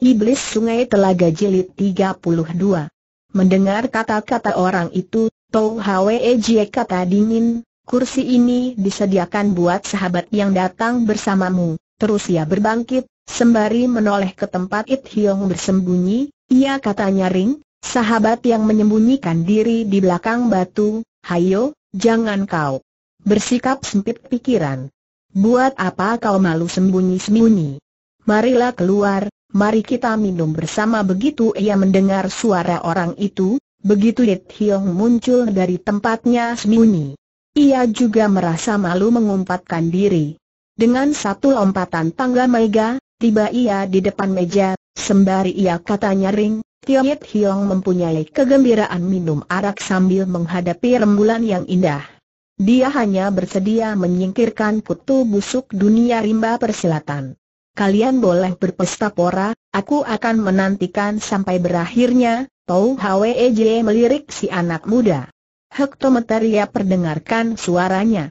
Iblis Sungai Telaga Jilid 32. Mendengar kata-kata orang itu, Tau Hwe Jie kata dingin, kursi ini disediakan buat sahabat yang datang bersamamu. Terus ia berbangkit, sembari menoleh ke tempat It Hiong bersembunyi, ia katanya ring, sahabat yang menyembunyikan diri di belakang batu, hayo, jangan kau bersikap sempit pikiran. Buat apa kau malu sembunyi-sembunyi? Marilah keluar, mari kita minum bersama begitu ia mendengar suara orang itu, begitu Yit Hiong muncul dari tempatnya sembunyi. Ia juga merasa malu mengumpatkan diri. Dengan satu lompatan tangga mega, tiba ia di depan meja, sembari ia katanya ring, Tio Yit Hiong mempunyai kegembiraan minum arak sambil menghadapi rembulan yang indah. Dia hanya bersedia menyingkirkan kutu busuk dunia rimba persilatan kalian boleh berpesta pora, aku akan menantikan sampai berakhirnya, Tau Hwej melirik si anak muda. Hektometeria perdengarkan suaranya.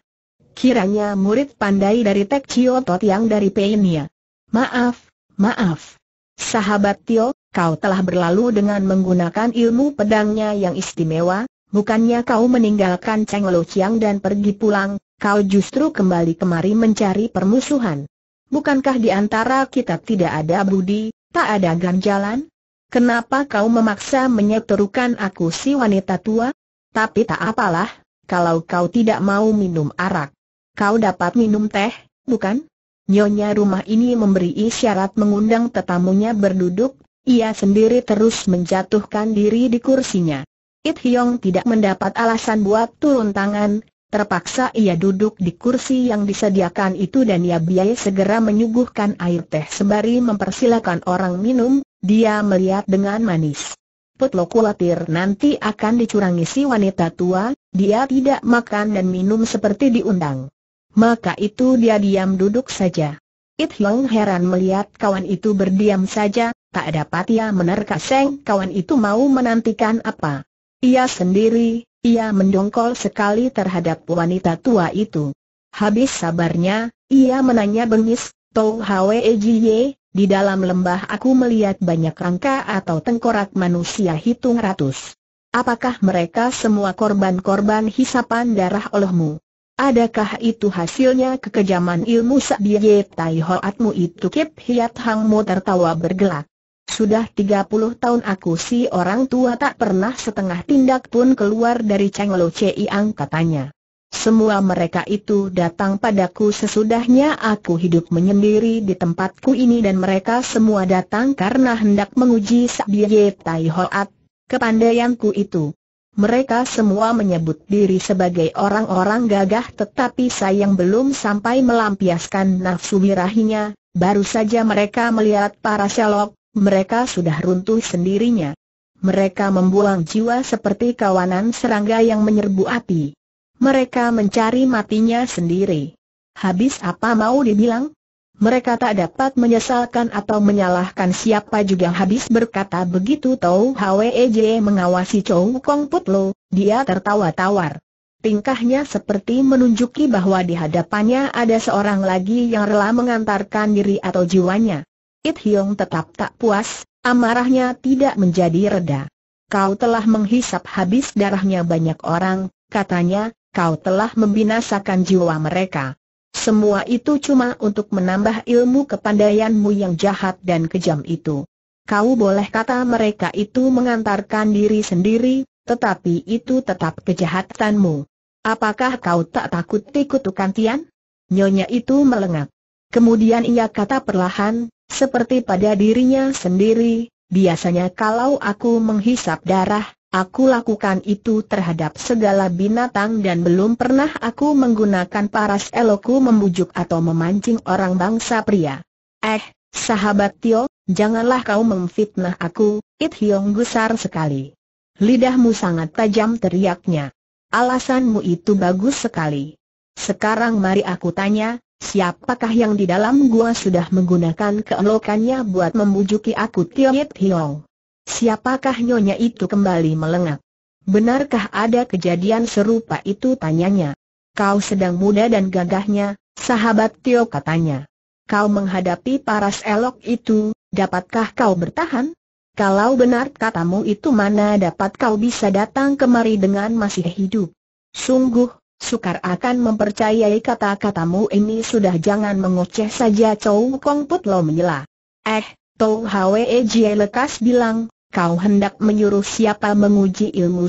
Kiranya murid pandai dari Tek Chio Tot yang dari Peinia. Maaf, maaf. Sahabat Tio, kau telah berlalu dengan menggunakan ilmu pedangnya yang istimewa, bukannya kau meninggalkan Cheng Lo Chiang dan pergi pulang, kau justru kembali kemari mencari permusuhan. Bukankah di antara kita tidak ada budi, tak ada ganjalan? Kenapa kau memaksa menyeterukan aku si wanita tua? Tapi tak apalah, kalau kau tidak mau minum arak. Kau dapat minum teh, bukan? Nyonya rumah ini memberi isyarat mengundang tetamunya berduduk, ia sendiri terus menjatuhkan diri di kursinya. It Hyong tidak mendapat alasan buat turun tangan, Terpaksa ia duduk di kursi yang disediakan itu dan ia biaya segera menyuguhkan air teh sembari mempersilakan orang minum, dia melihat dengan manis. Putlo khawatir nanti akan dicurangi si wanita tua, dia tidak makan dan minum seperti diundang. Maka itu dia diam duduk saja. It Hyong heran melihat kawan itu berdiam saja, tak dapat ia menerka seng kawan itu mau menantikan apa. Ia sendiri, ia mendongkol sekali terhadap wanita tua itu. Habis sabarnya, ia menanya bengis, Tau Hwe Jiye, di dalam lembah aku melihat banyak rangka atau tengkorak manusia hitung ratus. Apakah mereka semua korban-korban hisapan darah olehmu? Adakah itu hasilnya kekejaman ilmu Sakbiye Tai Hoatmu itu Kip Hiat Hang tertawa bergelak sudah 30 tahun aku si orang tua tak pernah setengah tindak pun keluar dari Cheng Lo Chiang katanya. Semua mereka itu datang padaku sesudahnya aku hidup menyendiri di tempatku ini dan mereka semua datang karena hendak menguji Sabye Tai Hoat, kepandaianku itu. Mereka semua menyebut diri sebagai orang-orang gagah tetapi sayang belum sampai melampiaskan nafsu birahinya, baru saja mereka melihat para selok, mereka sudah runtuh sendirinya. Mereka membuang jiwa seperti kawanan serangga yang menyerbu api. Mereka mencari matinya sendiri. Habis apa mau dibilang? Mereka tak dapat menyesalkan atau menyalahkan siapa juga habis berkata begitu tahu. Hwej e e mengawasi Chow Kong Putlo, dia tertawa tawar. Tingkahnya seperti menunjuki bahwa di hadapannya ada seorang lagi yang rela mengantarkan diri atau jiwanya. It Hiong tetap tak puas, amarahnya tidak menjadi reda. Kau telah menghisap habis darahnya banyak orang, katanya, kau telah membinasakan jiwa mereka. Semua itu cuma untuk menambah ilmu kepandaianmu yang jahat dan kejam itu. Kau boleh kata mereka itu mengantarkan diri sendiri, tetapi itu tetap kejahatanmu. Apakah kau tak takut ikut Tian? Nyonya itu melengak. Kemudian ia kata perlahan, seperti pada dirinya sendiri, biasanya kalau aku menghisap darah, Aku lakukan itu terhadap segala binatang dan belum pernah aku menggunakan paras eloku membujuk atau memancing orang bangsa pria. Eh, sahabat Tio, janganlah kau memfitnah aku, It Hyong gusar sekali. Lidahmu sangat tajam teriaknya. Alasanmu itu bagus sekali. Sekarang mari aku tanya, Siapakah yang di dalam gua sudah menggunakan keelokannya buat membujuki aku Tio Yit Hiong? Siapakah nyonya itu kembali melengak? Benarkah ada kejadian serupa itu tanyanya? Kau sedang muda dan gagahnya, sahabat Tio katanya. Kau menghadapi paras elok itu, dapatkah kau bertahan? Kalau benar katamu itu mana dapat kau bisa datang kemari dengan masih hidup? Sungguh Sukar akan mempercayai kata-katamu ini sudah jangan mengoceh saja Chow Kong Put Lo menyela. Eh, Tau Hwe e Jie lekas bilang, kau hendak menyuruh siapa menguji ilmu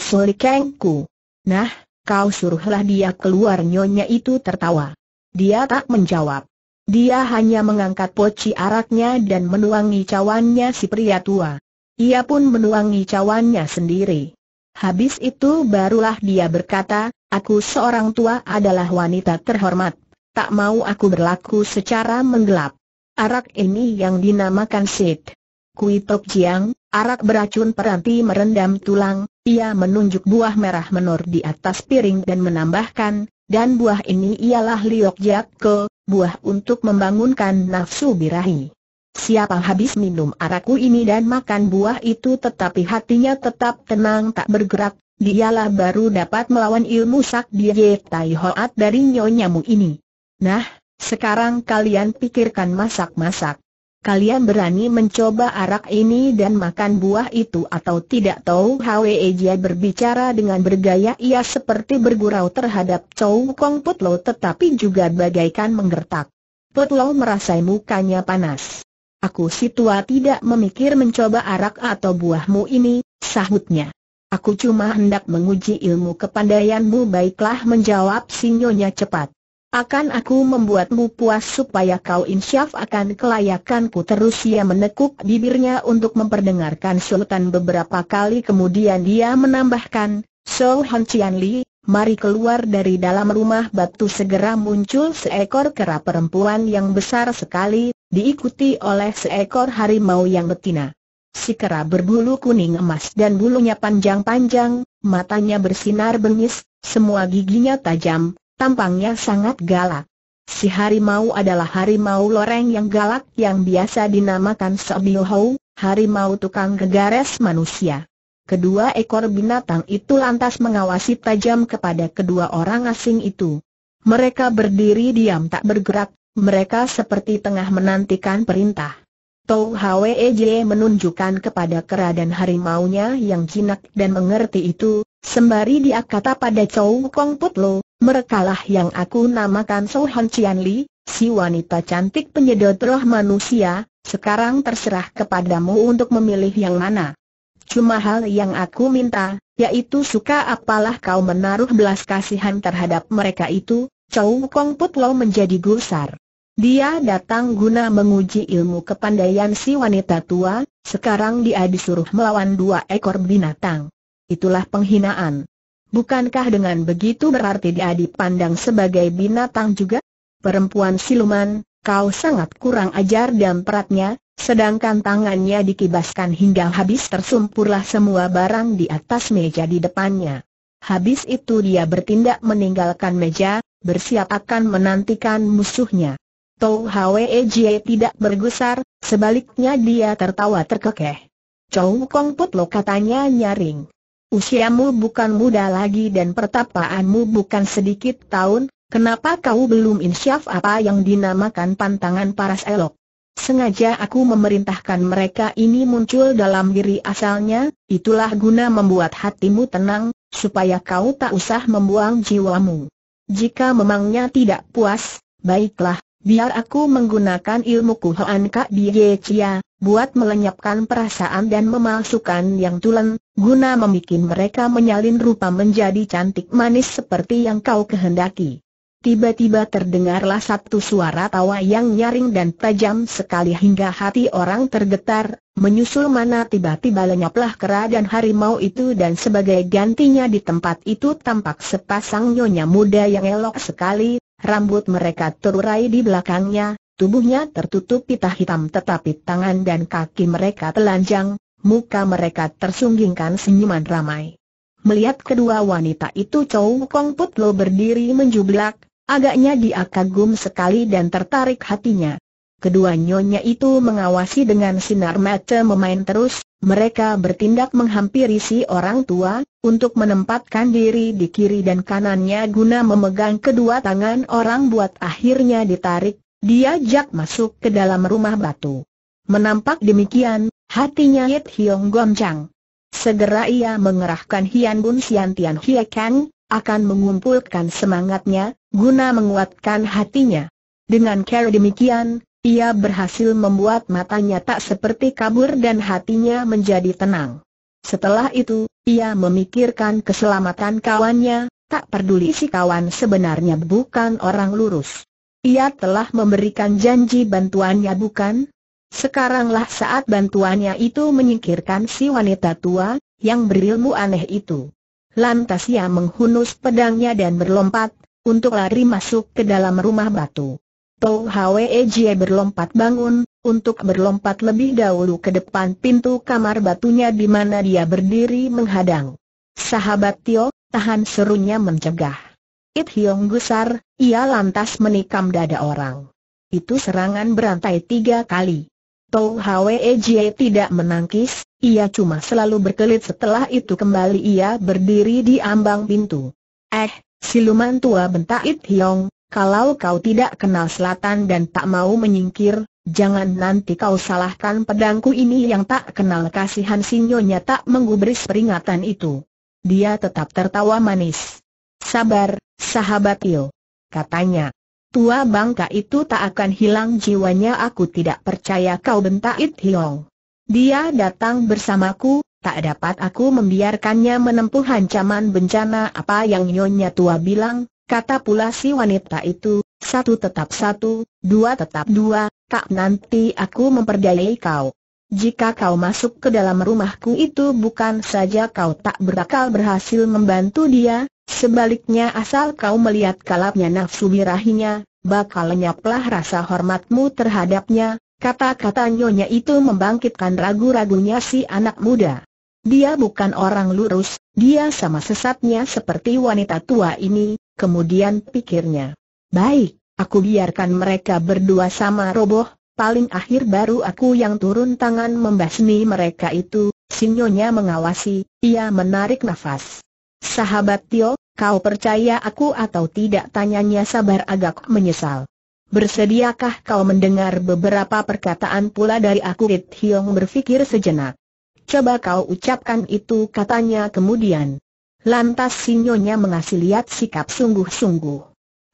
Ku. Nah, kau suruhlah dia keluar nyonya itu tertawa. Dia tak menjawab. Dia hanya mengangkat poci araknya dan menuangi cawannya si pria tua. Ia pun menuangi cawannya sendiri. Habis itu barulah dia berkata, aku seorang tua adalah wanita terhormat. Tak mau aku berlaku secara menggelap. Arak ini yang dinamakan Sid. Kui Tok Jiang, arak beracun peranti merendam tulang, ia menunjuk buah merah menor di atas piring dan menambahkan, dan buah ini ialah Liok Jiak Ke, buah untuk membangunkan nafsu birahi. Siapa habis minum araku ini dan makan buah itu tetapi hatinya tetap tenang tak bergerak, dialah baru dapat melawan ilmu sak Tai Hoat dari nyonyamu ini. Nah, sekarang kalian pikirkan masak-masak. Kalian berani mencoba arak ini dan makan buah itu atau tidak tahu Hwe Ejia berbicara dengan bergaya ia seperti bergurau terhadap Chow Kong Putlo tetapi juga bagaikan menggertak. Putlo merasai mukanya panas. Aku si tua tidak memikir mencoba arak atau buahmu ini, sahutnya. Aku cuma hendak menguji ilmu kepandaianmu baiklah menjawab sinyonya cepat. Akan aku membuatmu puas supaya kau insyaf akan kelayakanku terus ia menekuk bibirnya untuk memperdengarkan sultan beberapa kali kemudian dia menambahkan, So Han Chian Li, mari keluar dari dalam rumah batu segera muncul seekor kera perempuan yang besar sekali, diikuti oleh seekor harimau yang betina. Si kera berbulu kuning emas dan bulunya panjang-panjang, matanya bersinar bengis, semua giginya tajam, tampangnya sangat galak. Si harimau adalah harimau loreng yang galak yang biasa dinamakan Sobiohou, harimau tukang gegares manusia. Kedua ekor binatang itu lantas mengawasi tajam kepada kedua orang asing itu. Mereka berdiri diam tak bergerak, mereka seperti tengah menantikan perintah. Tou Hwee menunjukkan kepada kera dan harimaunya yang jinak dan mengerti itu, sembari dia kata pada Chow Kong Put merekalah yang aku namakan So Han Chian Li, si wanita cantik penyedot roh manusia, sekarang terserah kepadamu untuk memilih yang mana. Cuma hal yang aku minta, yaitu suka apalah kau menaruh belas kasihan terhadap mereka itu, Chow Kong Put menjadi gusar. Dia datang guna menguji ilmu kepandaian si wanita tua, sekarang dia disuruh melawan dua ekor binatang. Itulah penghinaan. Bukankah dengan begitu berarti dia dipandang sebagai binatang juga? Perempuan siluman, kau sangat kurang ajar dan peratnya, sedangkan tangannya dikibaskan hingga habis tersumpurlah semua barang di atas meja di depannya. Habis itu dia bertindak meninggalkan meja, bersiap akan menantikan musuhnya. Tou Hwe Jie tidak bergusar, sebaliknya dia tertawa terkekeh. Chow Kong Put katanya nyaring. Usiamu bukan muda lagi dan pertapaanmu bukan sedikit tahun, kenapa kau belum insyaf apa yang dinamakan pantangan paras elok? Sengaja aku memerintahkan mereka ini muncul dalam diri asalnya, itulah guna membuat hatimu tenang, supaya kau tak usah membuang jiwamu. Jika memangnya tidak puas, baiklah, biar aku menggunakan ilmu Kuhoan Kak Biye Cia, buat melenyapkan perasaan dan memalsukan yang tulen, guna membuat mereka menyalin rupa menjadi cantik manis seperti yang kau kehendaki. Tiba-tiba terdengarlah satu suara tawa yang nyaring dan tajam sekali hingga hati orang tergetar, Menyusul mana tiba-tiba lenyaplah kera dan harimau itu dan sebagai gantinya di tempat itu tampak sepasang nyonya muda yang elok sekali, rambut mereka terurai di belakangnya, tubuhnya tertutup pita hitam tetapi tangan dan kaki mereka telanjang, muka mereka tersunggingkan senyuman ramai. Melihat kedua wanita itu Chow Kong Putlo berdiri menjublak, agaknya dia kagum sekali dan tertarik hatinya kedua nyonya itu mengawasi dengan sinar mata memain terus, mereka bertindak menghampiri si orang tua, untuk menempatkan diri di kiri dan kanannya guna memegang kedua tangan orang buat akhirnya ditarik, diajak masuk ke dalam rumah batu. Menampak demikian, hatinya Yit Hiong goncang. Segera ia mengerahkan Hian Bun Sian Tian Hie Kang, akan mengumpulkan semangatnya, guna menguatkan hatinya. Dengan cara demikian, ia berhasil membuat matanya tak seperti kabur dan hatinya menjadi tenang. Setelah itu, ia memikirkan keselamatan kawannya, tak peduli si kawan sebenarnya bukan orang lurus. Ia telah memberikan janji bantuannya bukan? Sekaranglah saat bantuannya itu menyingkirkan si wanita tua, yang berilmu aneh itu. Lantas ia menghunus pedangnya dan berlompat, untuk lari masuk ke dalam rumah batu. Tong Hwe Jie berlompat bangun, untuk berlompat lebih dahulu ke depan pintu kamar batunya di mana dia berdiri menghadang. Sahabat Tio, tahan serunya mencegah. It Hiong gusar, ia lantas menikam dada orang. Itu serangan berantai tiga kali. Tong Hwe Jie tidak menangkis, ia cuma selalu berkelit setelah itu kembali ia berdiri di ambang pintu. Eh, siluman tua bentak It Hiong, kalau kau tidak kenal selatan dan tak mau menyingkir, jangan nanti kau salahkan pedangku ini yang tak kenal kasihan sinyonya tak menggubris peringatan itu. Dia tetap tertawa manis. Sabar, sahabat il. Katanya. Tua bangka itu tak akan hilang jiwanya aku tidak percaya kau bentak It Hiong. Dia datang bersamaku, tak dapat aku membiarkannya menempuh ancaman bencana apa yang nyonya tua bilang, Kata pula si wanita itu, satu tetap satu, dua tetap dua, tak nanti aku memperdayai kau. Jika kau masuk ke dalam rumahku itu bukan saja kau tak berakal berhasil membantu dia, sebaliknya asal kau melihat kalapnya nafsu birahinya, bakal lenyaplah rasa hormatmu terhadapnya, kata-kata nyonya itu membangkitkan ragu-ragunya si anak muda. Dia bukan orang lurus, dia sama sesatnya seperti wanita tua ini, kemudian pikirnya. Baik, aku biarkan mereka berdua sama roboh, paling akhir baru aku yang turun tangan membasmi mereka itu, sinyonya mengawasi, ia menarik nafas. Sahabat Tio, kau percaya aku atau tidak tanyanya sabar agak menyesal. Bersediakah kau mendengar beberapa perkataan pula dari aku It Hiong berfikir sejenak. Coba kau ucapkan itu katanya kemudian. Lantas sinyonya mengasih lihat sikap sungguh-sungguh.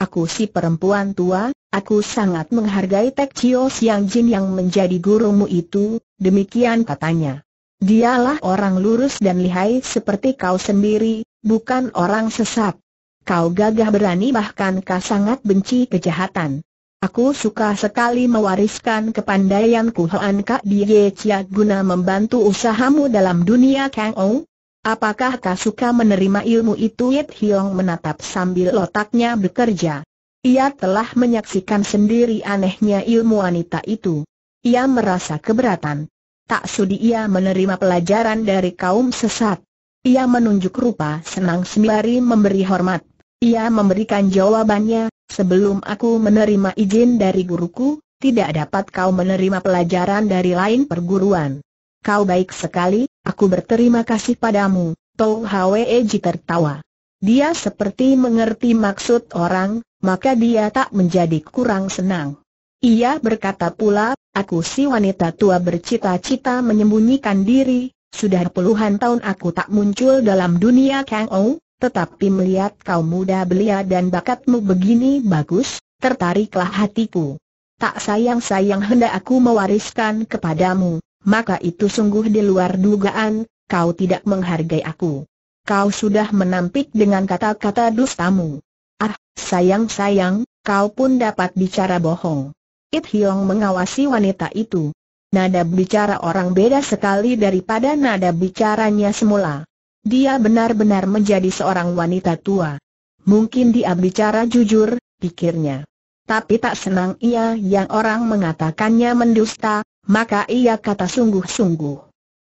Aku si perempuan tua, aku sangat menghargai Tek Chio Siang Jin yang menjadi gurumu itu, demikian katanya. Dialah orang lurus dan lihai seperti kau sendiri, bukan orang sesat. Kau gagah berani bahkan kau sangat benci kejahatan. Aku suka sekali mewariskan kepandaianku Hoan Kak Die Chia guna membantu usahamu dalam dunia Kang Ong. Apakah kau suka menerima ilmu itu? Yit Hiong menatap sambil otaknya bekerja. Ia telah menyaksikan sendiri anehnya ilmu wanita itu. Ia merasa keberatan. Tak sudi ia menerima pelajaran dari kaum sesat. Ia menunjuk rupa senang sembari memberi hormat. Ia memberikan jawabannya, sebelum aku menerima izin dari guruku, tidak dapat kau menerima pelajaran dari lain perguruan. Kau baik sekali, aku berterima kasih padamu, Tou Hweji tertawa. Dia seperti mengerti maksud orang, maka dia tak menjadi kurang senang. Ia berkata pula, aku si wanita tua bercita-cita menyembunyikan diri, sudah puluhan tahun aku tak muncul dalam dunia Kang Ou, tetapi melihat kau muda belia dan bakatmu begini bagus, tertariklah hatiku. Tak sayang-sayang hendak aku mewariskan kepadamu, maka itu sungguh di luar dugaan, kau tidak menghargai aku. Kau sudah menampik dengan kata-kata dustamu. Ah, sayang-sayang, kau pun dapat bicara bohong. It Hiong mengawasi wanita itu. Nada bicara orang beda sekali daripada nada bicaranya semula. Dia benar-benar menjadi seorang wanita tua. Mungkin dia bicara jujur, pikirnya tapi tak senang ia yang orang mengatakannya mendusta, maka ia kata sungguh-sungguh.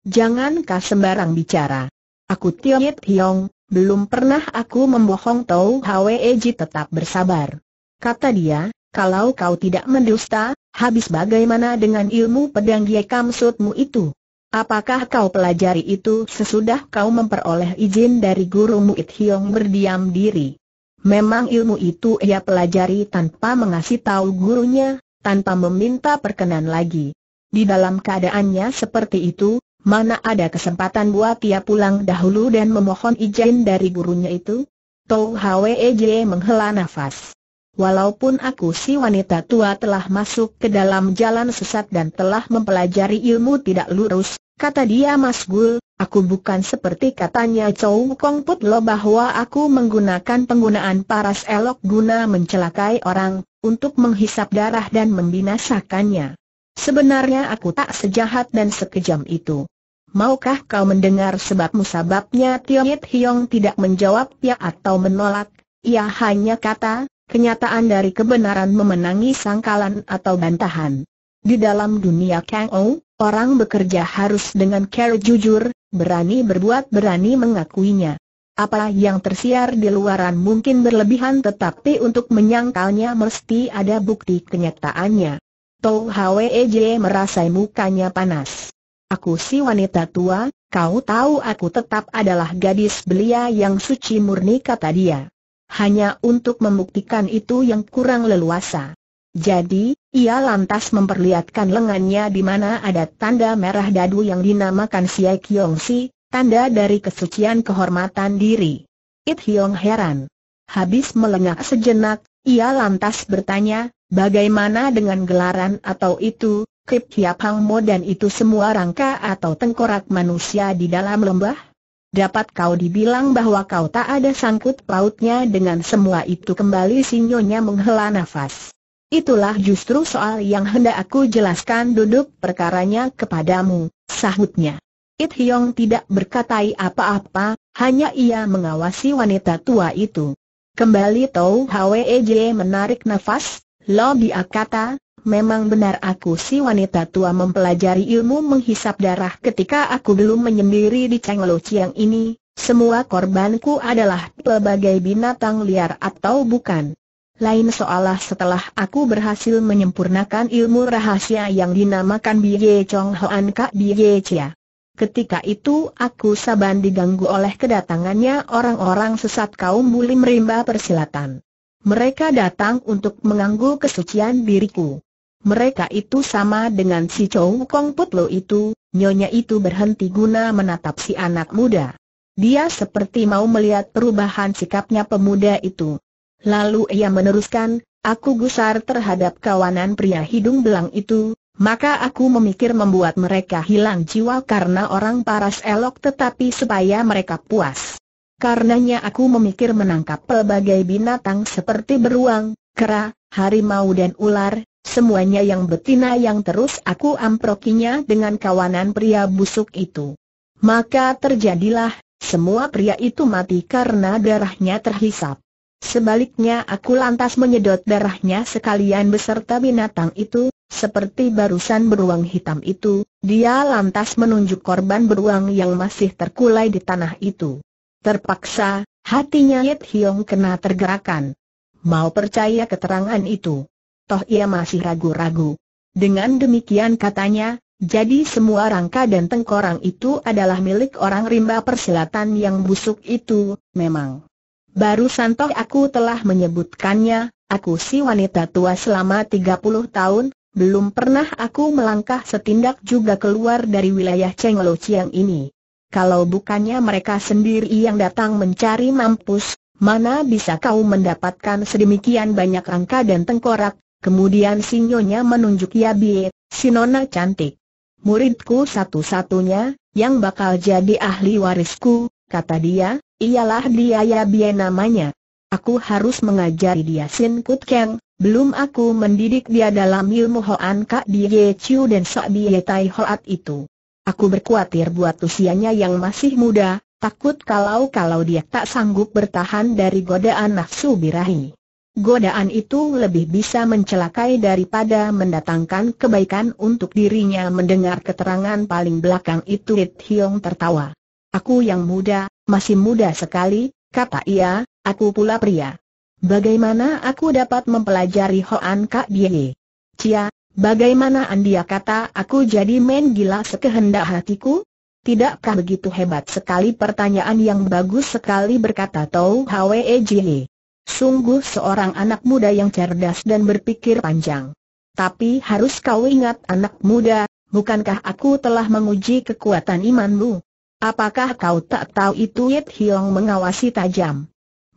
Jangan Jangankah sembarang bicara. Aku Tiet Hiong, belum pernah aku membohong Tau Hwe Eji tetap bersabar. Kata dia, kalau kau tidak mendusta, habis bagaimana dengan ilmu pedang Ye Kam Sutmu itu? Apakah kau pelajari itu sesudah kau memperoleh izin dari gurumu It Hiong berdiam diri? Memang ilmu itu ia pelajari tanpa mengasih tahu gurunya, tanpa meminta perkenan lagi. Di dalam keadaannya seperti itu, mana ada kesempatan buat ia pulang dahulu dan memohon izin dari gurunya itu? Tou Hwej menghela nafas. Walaupun aku si wanita tua telah masuk ke dalam jalan sesat dan telah mempelajari ilmu tidak lurus, kata dia Mas Gul, Aku bukan seperti katanya Chow Kong Put Lo bahwa aku menggunakan penggunaan paras elok guna mencelakai orang, untuk menghisap darah dan membinasakannya. Sebenarnya aku tak sejahat dan sekejam itu. Maukah kau mendengar sebab musababnya Yit Hiong tidak menjawab ya atau menolak? Ia hanya kata, kenyataan dari kebenaran memenangi sangkalan atau bantahan. Di dalam dunia Kang Ou, orang bekerja harus dengan care jujur, berani berbuat berani mengakuinya. Apa yang tersiar di luaran mungkin berlebihan tetapi untuk menyangkalnya mesti ada bukti kenyataannya. Tau Hwej merasai mukanya panas. Aku si wanita tua, kau tahu aku tetap adalah gadis belia yang suci murni kata dia. Hanya untuk membuktikan itu yang kurang leluasa. Jadi, ia lantas memperlihatkan lengannya di mana ada tanda merah dadu yang dinamakan Siai Kiong Si, tanda dari kesucian kehormatan diri. It Hiong heran. Habis melengak sejenak, ia lantas bertanya, bagaimana dengan gelaran atau itu, Kip Hiap Hang Mo dan itu semua rangka atau tengkorak manusia di dalam lembah? Dapat kau dibilang bahwa kau tak ada sangkut pautnya dengan semua itu kembali sinyonya menghela nafas. Itulah justru soal yang hendak aku jelaskan duduk perkaranya kepadamu, sahutnya. It Hyong tidak berkatai apa-apa, hanya ia mengawasi wanita tua itu. Kembali Tau Hwej menarik nafas, Lo kata, memang benar aku si wanita tua mempelajari ilmu menghisap darah ketika aku belum menyendiri di Lo Chiang ini, semua korbanku adalah pelbagai binatang liar atau bukan. Lain soalah setelah aku berhasil menyempurnakan ilmu rahasia yang dinamakan Biye Chong Hoan Kak Biye Chia. Ketika itu aku saban diganggu oleh kedatangannya orang-orang sesat kaum buli merimba persilatan. Mereka datang untuk mengganggu kesucian diriku. Mereka itu sama dengan si Chow Kong Putlo itu, nyonya itu berhenti guna menatap si anak muda. Dia seperti mau melihat perubahan sikapnya pemuda itu. Lalu ia meneruskan, aku gusar terhadap kawanan pria hidung belang itu, maka aku memikir membuat mereka hilang jiwa karena orang paras elok tetapi supaya mereka puas. Karenanya aku memikir menangkap pelbagai binatang seperti beruang, kera, harimau dan ular, semuanya yang betina yang terus aku amprokinya dengan kawanan pria busuk itu. Maka terjadilah, semua pria itu mati karena darahnya terhisap. Sebaliknya aku lantas menyedot darahnya sekalian beserta binatang itu, seperti barusan beruang hitam itu, dia lantas menunjuk korban beruang yang masih terkulai di tanah itu. Terpaksa, hatinya Yit Hiong kena tergerakan. Mau percaya keterangan itu. Toh ia masih ragu-ragu. Dengan demikian katanya, jadi semua rangka dan tengkorang itu adalah milik orang rimba persilatan yang busuk itu, memang. Baru toh aku telah menyebutkannya, aku si wanita tua selama 30 tahun, belum pernah aku melangkah setindak juga keluar dari wilayah Chenglo Chiang ini. Kalau bukannya mereka sendiri yang datang mencari mampus, mana bisa kau mendapatkan sedemikian banyak rangka dan tengkorak, kemudian sinyonya menunjuk biye, si nona cantik. Muridku satu-satunya, yang bakal jadi ahli warisku, kata dia, Ialah dia ya namanya. Aku harus mengajari dia Sin Kut Keng, belum aku mendidik dia dalam ilmu Hoan Kak Die Chiu dan Sok Die Tai Hoat itu. Aku berkhawatir buat usianya yang masih muda, takut kalau-kalau dia tak sanggup bertahan dari godaan nafsu birahi. Godaan itu lebih bisa mencelakai daripada mendatangkan kebaikan untuk dirinya mendengar keterangan paling belakang itu Hit Hiong tertawa. Aku yang muda, masih muda sekali, kata ia, aku pula pria. Bagaimana aku dapat mempelajari Hoan Kak Bie? Cia, bagaimana Andia kata aku jadi main gila sekehendak hatiku? Tidakkah begitu hebat sekali pertanyaan yang bagus sekali berkata Tau Hwe e Jie. Sungguh seorang anak muda yang cerdas dan berpikir panjang. Tapi harus kau ingat anak muda, bukankah aku telah menguji kekuatan imanmu? Apakah kau tak tahu itu Yit Hiong mengawasi tajam?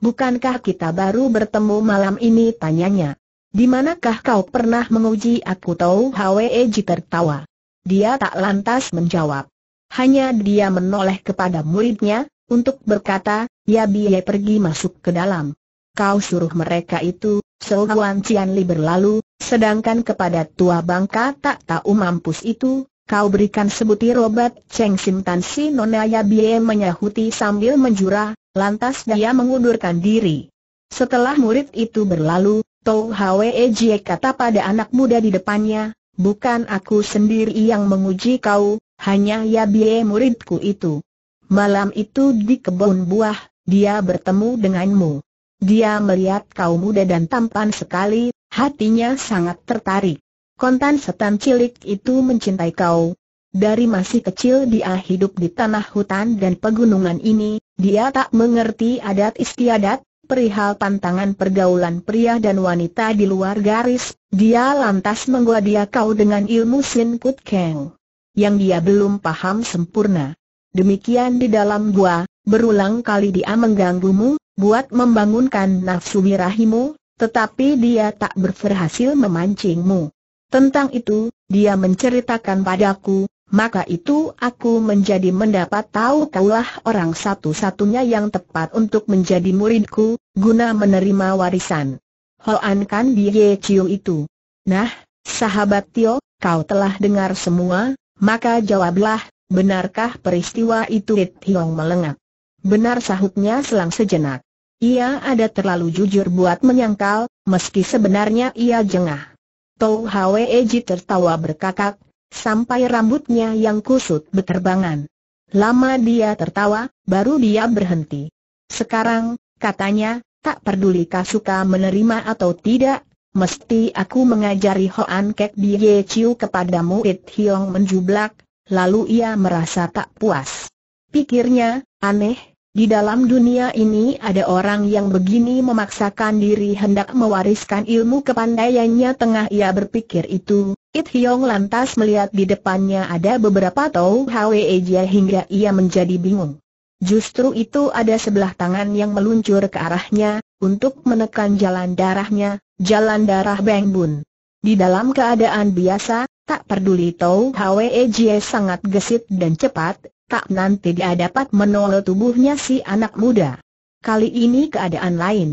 Bukankah kita baru bertemu malam ini tanyanya? Di manakah kau pernah menguji aku tahu Hwe Ji tertawa. Dia tak lantas menjawab. Hanya dia menoleh kepada muridnya, untuk berkata, ya biaya pergi masuk ke dalam. Kau suruh mereka itu, Sohuan Cianli berlalu, sedangkan kepada tua bangka tak tahu mampus itu, Kau berikan sebutir obat, Cheng Sim Tan si Nonaya Bie menyahuti sambil menjura, lantas dia mengundurkan diri. Setelah murid itu berlalu, Tau Hwe e Jie kata pada anak muda di depannya, bukan aku sendiri yang menguji kau, hanya Ya Bie muridku itu. Malam itu di kebun buah, dia bertemu denganmu. Dia melihat kau muda dan tampan sekali, hatinya sangat tertarik kontan setan cilik itu mencintai kau. Dari masih kecil dia hidup di tanah hutan dan pegunungan ini, dia tak mengerti adat istiadat, perihal pantangan pergaulan pria dan wanita di luar garis, dia lantas menggoda kau dengan ilmu Sin Kut Keng. Yang dia belum paham sempurna. Demikian di dalam gua, berulang kali dia mengganggumu, buat membangunkan nafsu wirahimu, tetapi dia tak berhasil memancingmu. Tentang itu, dia menceritakan padaku, maka itu aku menjadi mendapat tahu kaulah orang satu-satunya yang tepat untuk menjadi muridku, guna menerima warisan. Hoan Kan Ye Chiu itu. Nah, sahabat Tio, kau telah dengar semua, maka jawablah, benarkah peristiwa itu It Hiong melengak? Benar sahutnya selang sejenak. Ia ada terlalu jujur buat menyangkal, meski sebenarnya ia jengah. Tou Hwe Eji tertawa berkakak, sampai rambutnya yang kusut berterbangan. Lama dia tertawa, baru dia berhenti. Sekarang, katanya, tak peduli Kasuka menerima atau tidak, mesti aku mengajari Hoan Kek Bie Chiu kepadamu It Hiong menjublak, lalu ia merasa tak puas. Pikirnya, aneh, di dalam dunia ini ada orang yang begini memaksakan diri hendak mewariskan ilmu kepandaiannya tengah ia berpikir itu. It Hiong lantas melihat di depannya ada beberapa Tau Hwe Ejia hingga ia menjadi bingung. Justru itu ada sebelah tangan yang meluncur ke arahnya, untuk menekan jalan darahnya, jalan darah Beng Bun. Di dalam keadaan biasa, tak peduli Tau Hwe Ejia sangat gesit dan cepat, tak nanti dia dapat menolak tubuhnya si anak muda. Kali ini keadaan lain.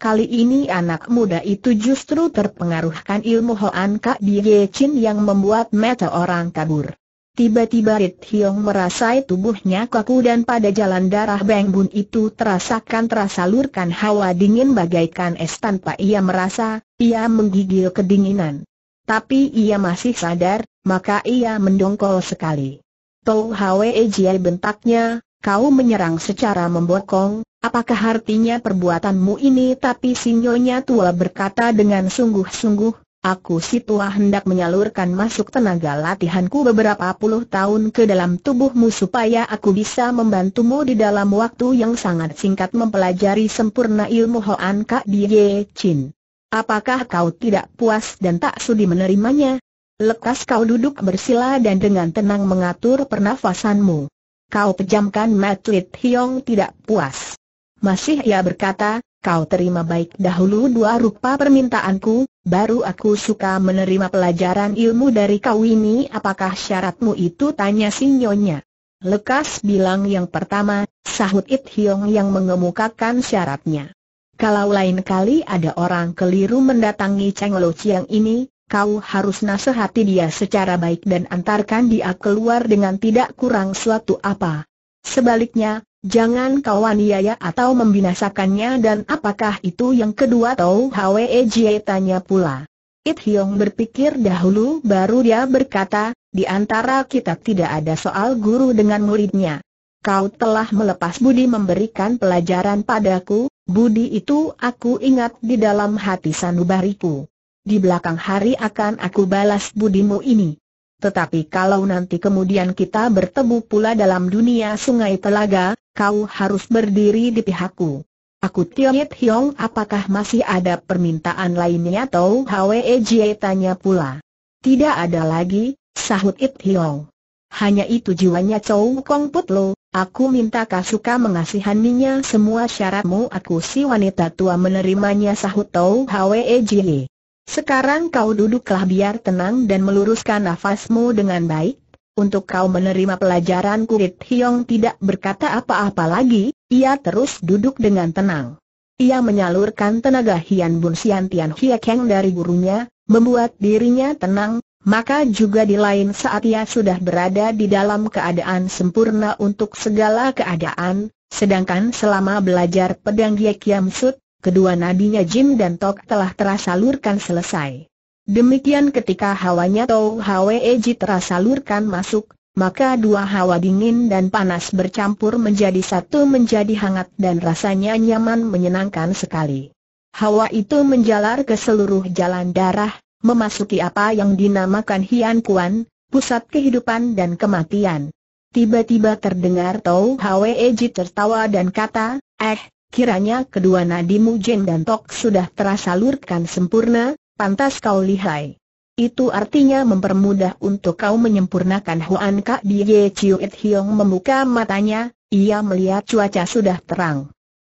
Kali ini anak muda itu justru terpengaruhkan ilmu Hoan Kak Ye Chin yang membuat mata orang kabur. Tiba-tiba Rit Hiong merasai tubuhnya kaku dan pada jalan darah Beng Bun itu terasakan terasalurkan hawa dingin bagaikan es tanpa ia merasa, ia menggigil kedinginan. Tapi ia masih sadar, maka ia mendongkol sekali. Tou Hwe Jie bentaknya, kau menyerang secara membokong, apakah artinya perbuatanmu ini tapi sinyonya tua berkata dengan sungguh-sungguh, aku si tua hendak menyalurkan masuk tenaga latihanku beberapa puluh tahun ke dalam tubuhmu supaya aku bisa membantumu di dalam waktu yang sangat singkat mempelajari sempurna ilmu Hoan Kak Die Chin. Apakah kau tidak puas dan tak sudi menerimanya? Lekas kau duduk bersila dan dengan tenang mengatur pernafasanmu. Kau pejamkan Matlit Hiong tidak puas. Masih ia berkata, kau terima baik dahulu dua rupa permintaanku, baru aku suka menerima pelajaran ilmu dari kau ini apakah syaratmu itu tanya si nyonya. Lekas bilang yang pertama, sahut It Hiong yang mengemukakan syaratnya. Kalau lain kali ada orang keliru mendatangi Cheng Lo Chiang ini, kau harus nasihati dia secara baik dan antarkan dia keluar dengan tidak kurang suatu apa. Sebaliknya, jangan kau aniaya atau membinasakannya dan apakah itu yang kedua Tau Hwe Jie tanya pula. It Hyong berpikir dahulu baru dia berkata, di antara kita tidak ada soal guru dengan muridnya. Kau telah melepas budi memberikan pelajaran padaku, budi itu aku ingat di dalam hati sanubariku di belakang hari akan aku balas budimu ini. Tetapi kalau nanti kemudian kita bertemu pula dalam dunia sungai telaga, kau harus berdiri di pihakku. Aku Tiet Hiong apakah masih ada permintaan lainnya atau Hwe Jie tanya pula. Tidak ada lagi, sahut It Hiong. Hanya itu jiwanya Chow Kong Put aku minta Kasuka mengasihaninya semua syaratmu aku si wanita tua menerimanya sahut Tau Hwe Jie. Sekarang kau duduklah biar tenang dan meluruskan nafasmu dengan baik. Untuk kau menerima pelajaran kulit Hiong tidak berkata apa-apa lagi, ia terus duduk dengan tenang. Ia menyalurkan tenaga Hian Bun Sian Tian Hie Keng dari gurunya, membuat dirinya tenang, maka juga di lain saat ia sudah berada di dalam keadaan sempurna untuk segala keadaan, sedangkan selama belajar pedang Hie Kiam Sut, kedua nadinya Jim dan Tok telah terasalurkan selesai. Demikian ketika hawanya Tau Hwe Eji terasalurkan masuk, maka dua hawa dingin dan panas bercampur menjadi satu menjadi hangat dan rasanya nyaman menyenangkan sekali. Hawa itu menjalar ke seluruh jalan darah, memasuki apa yang dinamakan Hian Kuan, pusat kehidupan dan kematian. Tiba-tiba terdengar Tau Hwe Eji tertawa dan kata, Eh, kiranya kedua nadi Jin dan Tok sudah terasalurkan sempurna, pantas kau lihai. Itu artinya mempermudah untuk kau menyempurnakan Huan Kak Chiu It Hiong membuka matanya, ia melihat cuaca sudah terang.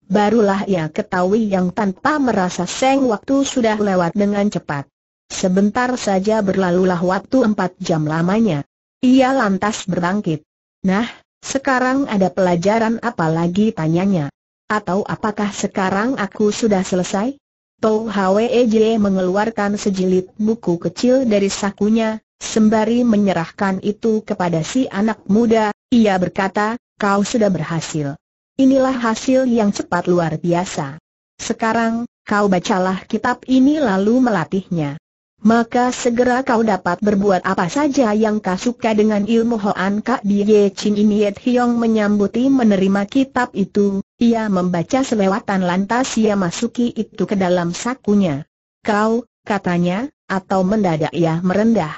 Barulah ia ketahui yang tanpa merasa seng waktu sudah lewat dengan cepat. Sebentar saja berlalulah waktu empat jam lamanya. Ia lantas berbangkit. Nah, sekarang ada pelajaran apa lagi tanyanya. Atau apakah sekarang aku sudah selesai? Tou Hwej mengeluarkan sejilid buku kecil dari sakunya, sembari menyerahkan itu kepada si anak muda, ia berkata, kau sudah berhasil. Inilah hasil yang cepat luar biasa. Sekarang, kau bacalah kitab ini lalu melatihnya. Maka segera kau dapat berbuat apa saja yang kau suka dengan ilmu Hoan Kak Bie Chin Iniet Hiong menyambuti menerima kitab itu, ia membaca selewatan lantas ia masuki itu ke dalam sakunya. Kau, katanya, atau mendadak ia merendah.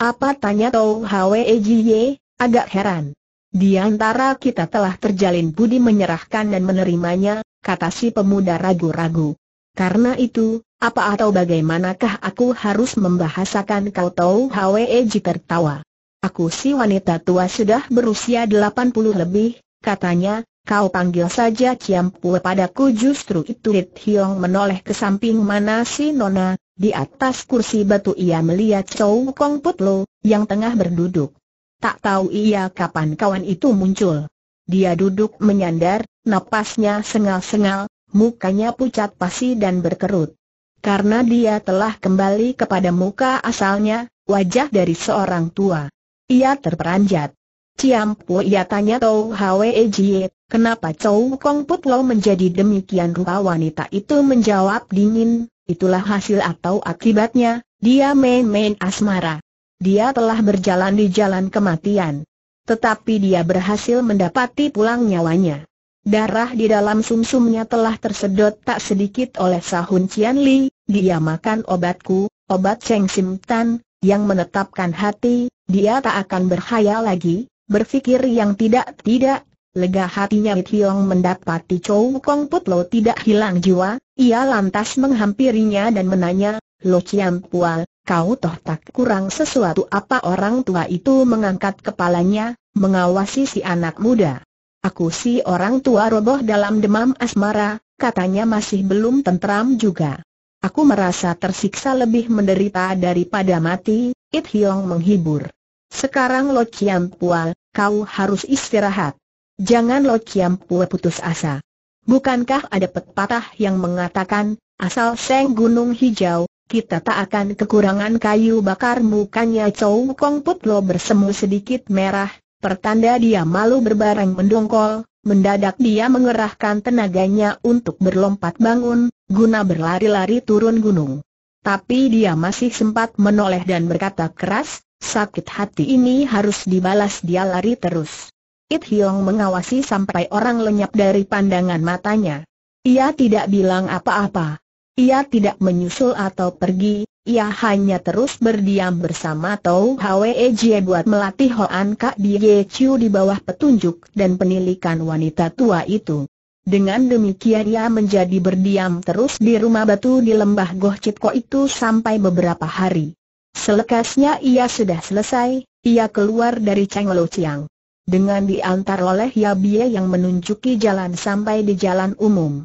Apa tanya Tau Hwe Jiye, agak heran. Di antara kita telah terjalin budi menyerahkan dan menerimanya, kata si pemuda ragu-ragu. Karena itu, apa atau bagaimanakah aku harus membahasakan kau Tau Hwe tertawa. Aku si wanita tua sudah berusia 80 lebih, katanya, Kau panggil saja Ciam Pue padaku justru itu Rit Hiong menoleh ke samping mana si Nona, di atas kursi batu ia melihat Chow Kong Put yang tengah berduduk. Tak tahu ia kapan kawan itu muncul. Dia duduk menyandar, napasnya sengal-sengal, mukanya pucat pasi dan berkerut. Karena dia telah kembali kepada muka asalnya, wajah dari seorang tua. Ia terperanjat. Ciam Pua ia tanya Tau Hwe Jie, kenapa Chow Kong Put Lo menjadi demikian rupa wanita itu menjawab dingin, itulah hasil atau akibatnya, dia main-main asmara. Dia telah berjalan di jalan kematian. Tetapi dia berhasil mendapati pulang nyawanya. Darah di dalam sumsumnya telah tersedot tak sedikit oleh Sahun Cian Li, dia makan obatku, obat Cheng Sim Tan, yang menetapkan hati, dia tak akan berkhayal lagi, Berfikir yang tidak-tidak, lega hatinya Hiong mendapati Chow Kong Putlo tidak hilang jiwa, ia lantas menghampirinya dan menanya, Lo Chiam Pual, kau toh tak kurang sesuatu apa orang tua itu mengangkat kepalanya, mengawasi si anak muda. Aku si orang tua roboh dalam demam asmara, katanya masih belum tentram juga. Aku merasa tersiksa lebih menderita daripada mati, It Hiong menghibur. Sekarang Lo Chiam Pual, kau harus istirahat. Jangan Lo kiam pua putus asa. Bukankah ada pepatah yang mengatakan, asal seng gunung hijau, kita tak akan kekurangan kayu bakar mukanya Chow Kong Put Lo bersemu sedikit merah, pertanda dia malu berbareng mendongkol, mendadak dia mengerahkan tenaganya untuk berlompat bangun, guna berlari-lari turun gunung. Tapi dia masih sempat menoleh dan berkata keras, Sakit hati ini harus dibalas dia lari terus. It Hiong mengawasi sampai orang lenyap dari pandangan matanya. Ia tidak bilang apa-apa. Ia tidak menyusul atau pergi, ia hanya terus berdiam bersama Tau Hwee Jie buat melatih Hoan Kak Bie Chiu di bawah petunjuk dan penilikan wanita tua itu. Dengan demikian ia menjadi berdiam terus di rumah batu di lembah Goh Chit Ko itu sampai beberapa hari. Selekasnya ia sudah selesai, ia keluar dari Lo Chiang. Dengan diantar oleh Yabie yang menunjuki jalan sampai di jalan umum.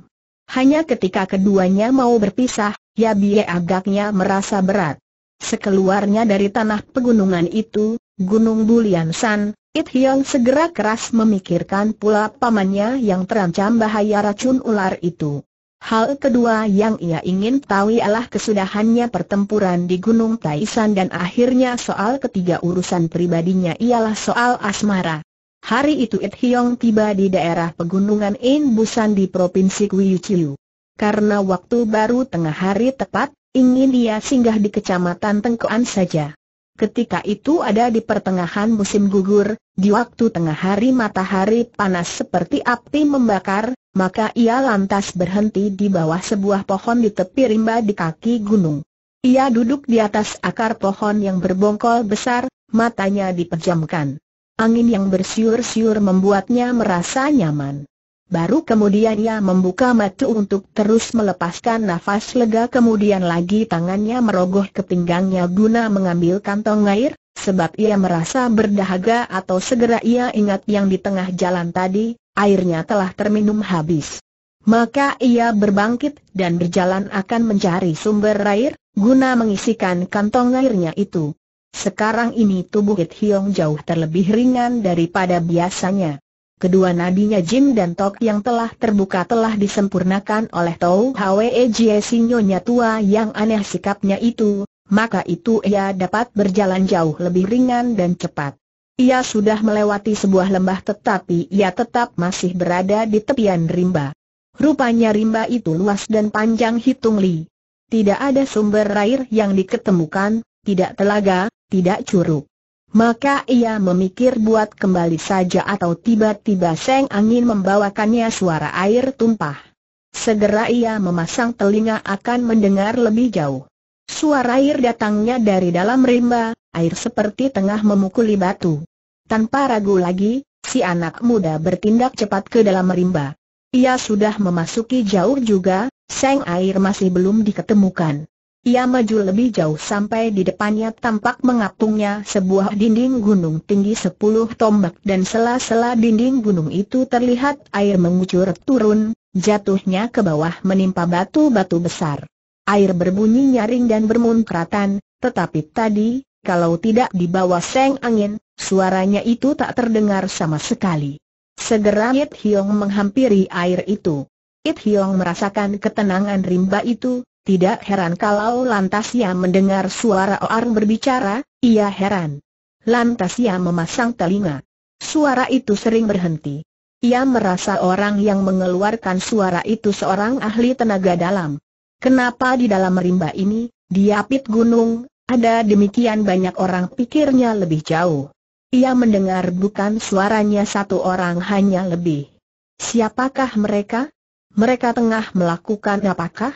Hanya ketika keduanya mau berpisah, Yabie agaknya merasa berat. Sekeluarnya dari tanah pegunungan itu, Gunung Bulian San, It Hiong segera keras memikirkan pula pamannya yang terancam bahaya racun ular itu. Hal kedua yang ia ingin tahu ialah kesudahannya pertempuran di Gunung Taisan dan akhirnya soal ketiga urusan pribadinya ialah soal asmara. Hari itu It Hiong tiba di daerah pegunungan In Busan di Provinsi Kwiuchiu. Karena waktu baru tengah hari tepat, ingin ia singgah di kecamatan Tengkoan saja. Ketika itu ada di pertengahan musim gugur, di waktu tengah hari matahari panas seperti api membakar, maka ia lantas berhenti di bawah sebuah pohon di tepi rimba di kaki gunung. Ia duduk di atas akar pohon yang berbongkol besar, matanya dipejamkan. Angin yang bersiur-siur membuatnya merasa nyaman. Baru kemudian ia membuka mata untuk terus melepaskan nafas lega kemudian lagi tangannya merogoh ke pinggangnya guna mengambil kantong air, sebab ia merasa berdahaga atau segera ia ingat yang di tengah jalan tadi, airnya telah terminum habis. Maka ia berbangkit dan berjalan akan mencari sumber air, guna mengisikan kantong airnya itu. Sekarang ini tubuh Hit Hiong jauh terlebih ringan daripada biasanya. Kedua nadinya Jim dan Tok yang telah terbuka telah disempurnakan oleh Tau Hwe Jie Sinyonya tua yang aneh sikapnya itu, maka itu ia dapat berjalan jauh lebih ringan dan cepat. Ia sudah melewati sebuah lembah tetapi ia tetap masih berada di tepian rimba. Rupanya rimba itu luas dan panjang hitung li. Tidak ada sumber air yang diketemukan, tidak telaga, tidak curug. Maka ia memikir buat kembali saja atau tiba-tiba seng angin membawakannya suara air tumpah. Segera ia memasang telinga akan mendengar lebih jauh. Suara air datangnya dari dalam rimba, air seperti tengah memukuli batu. Tanpa ragu lagi, si anak muda bertindak cepat ke dalam rimba. Ia sudah memasuki jauh juga, seng air masih belum diketemukan. Ia maju lebih jauh sampai di depannya tampak mengapungnya sebuah dinding gunung tinggi sepuluh tombak dan sela-sela dinding gunung itu terlihat air mengucur turun, jatuhnya ke bawah menimpa batu-batu besar. Air berbunyi nyaring dan bermunkratan, tetapi tadi, kalau tidak dibawa bawah seng angin, suaranya itu tak terdengar sama sekali. Segera It Hiong menghampiri air itu. It Hiong merasakan ketenangan rimba itu, tidak heran kalau lantas ia mendengar suara orang berbicara, ia heran. Lantas ia memasang telinga. Suara itu sering berhenti. Ia merasa orang yang mengeluarkan suara itu seorang ahli tenaga dalam. Kenapa di dalam rimba ini, di apit gunung, ada demikian banyak orang pikirnya lebih jauh. Ia mendengar bukan suaranya satu orang hanya lebih. Siapakah mereka? Mereka tengah melakukan apakah?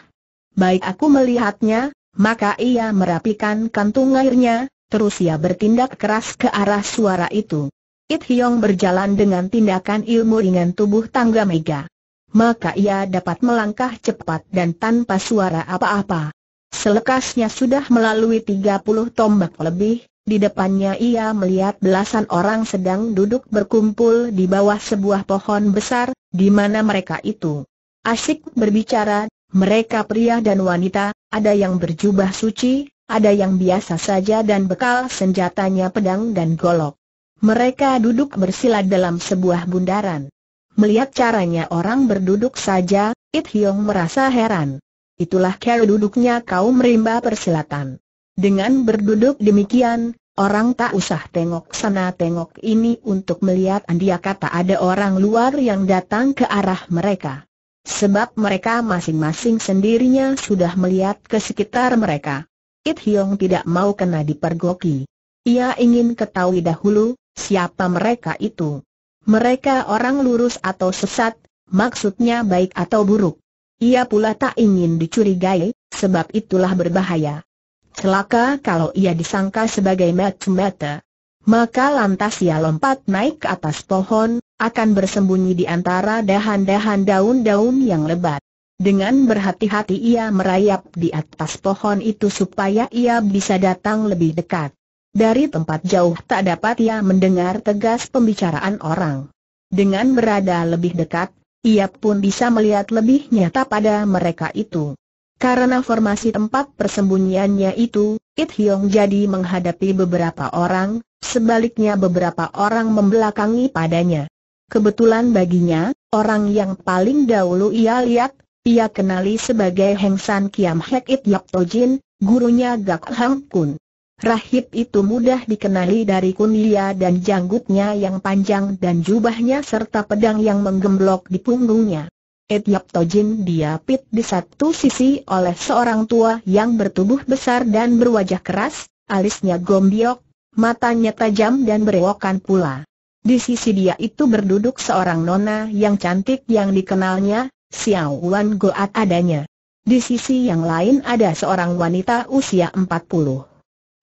Baik aku melihatnya, maka ia merapikan kantung airnya, terus ia bertindak keras ke arah suara itu. It Hiong berjalan dengan tindakan ilmu ringan tubuh tangga mega maka ia dapat melangkah cepat dan tanpa suara apa-apa. Selekasnya sudah melalui 30 tombak lebih, di depannya ia melihat belasan orang sedang duduk berkumpul di bawah sebuah pohon besar, di mana mereka itu asik berbicara, mereka pria dan wanita, ada yang berjubah suci, ada yang biasa saja dan bekal senjatanya pedang dan golok. Mereka duduk bersila dalam sebuah bundaran. Melihat caranya orang berduduk saja, It Hiong merasa heran. Itulah cara duduknya kaum rimba persilatan. Dengan berduduk demikian, orang tak usah tengok sana tengok ini untuk melihat andia kata ada orang luar yang datang ke arah mereka. Sebab mereka masing-masing sendirinya sudah melihat ke sekitar mereka. It Hiong tidak mau kena dipergoki. Ia ingin ketahui dahulu, siapa mereka itu. Mereka orang lurus atau sesat, maksudnya baik atau buruk. Ia pula tak ingin dicurigai, sebab itulah berbahaya. Celaka kalau ia disangka sebagai mata-mata. Maka lantas ia lompat naik ke atas pohon, akan bersembunyi di antara dahan-dahan daun-daun yang lebat. Dengan berhati-hati ia merayap di atas pohon itu supaya ia bisa datang lebih dekat. Dari tempat jauh tak dapat ia mendengar tegas pembicaraan orang. Dengan berada lebih dekat, ia pun bisa melihat lebih nyata pada mereka itu. Karena formasi tempat persembunyiannya itu, It Hyong jadi menghadapi beberapa orang, sebaliknya beberapa orang membelakangi padanya. Kebetulan baginya, orang yang paling dahulu ia lihat, ia kenali sebagai Heng San Kiam Hek It To Tojin, gurunya Gak Hang Kun. Rahib itu mudah dikenali dari kunia dan janggutnya yang panjang dan jubahnya serta pedang yang menggemblok di punggungnya. Etiap Tojin diapit di satu sisi oleh seorang tua yang bertubuh besar dan berwajah keras, alisnya gombiok, matanya tajam dan berewokan pula. Di sisi dia itu berduduk seorang nona yang cantik yang dikenalnya, Xiao Wan Goat adanya. Di sisi yang lain ada seorang wanita usia 40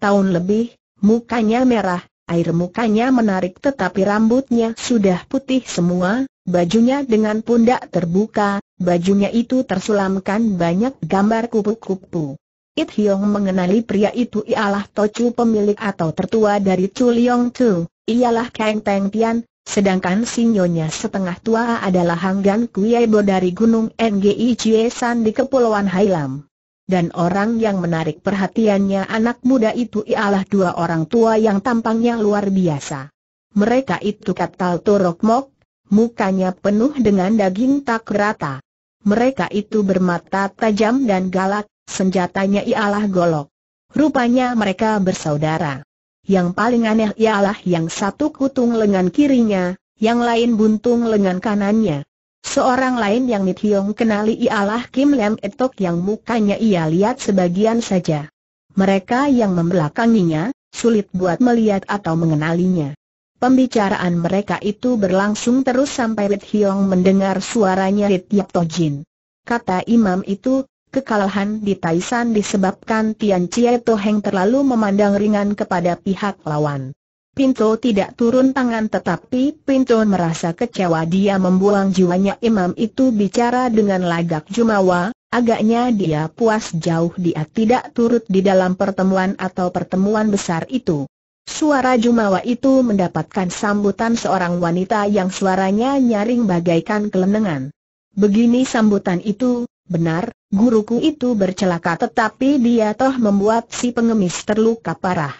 tahun lebih, mukanya merah, air mukanya menarik tetapi rambutnya sudah putih semua, bajunya dengan pundak terbuka, bajunya itu tersulamkan banyak gambar kupu-kupu. It Hiong mengenali pria itu ialah Tochu pemilik atau tertua dari Chuliong Tu, ialah Kang Teng Tian, sedangkan sinyonya setengah tua adalah Hanggan Kuiebo dari Gunung NGI Chiesan di Kepulauan Hailam dan orang yang menarik perhatiannya anak muda itu ialah dua orang tua yang tampangnya luar biasa. Mereka itu Katal Torokmok, mukanya penuh dengan daging tak rata. Mereka itu bermata tajam dan galak, senjatanya ialah golok. Rupanya mereka bersaudara. Yang paling aneh ialah yang satu kutung lengan kirinya, yang lain buntung lengan kanannya. Seorang lain yang Hiong kenali ialah Kim Lam Etok yang mukanya ia lihat sebagian saja. Mereka yang membelakanginya, sulit buat melihat atau mengenalinya. Pembicaraan mereka itu berlangsung terus sampai Nit Hiong mendengar suaranya Nit Yap Tojin. Kata imam itu, kekalahan di Taisan disebabkan Tian Chie Toheng terlalu memandang ringan kepada pihak lawan. Pinto tidak turun tangan tetapi Pinto merasa kecewa dia membuang jiwanya imam itu bicara dengan lagak jumawa, agaknya dia puas jauh dia tidak turut di dalam pertemuan atau pertemuan besar itu. Suara jumawa itu mendapatkan sambutan seorang wanita yang suaranya nyaring bagaikan kelenengan. Begini sambutan itu, benar, guruku itu bercelaka tetapi dia toh membuat si pengemis terluka parah.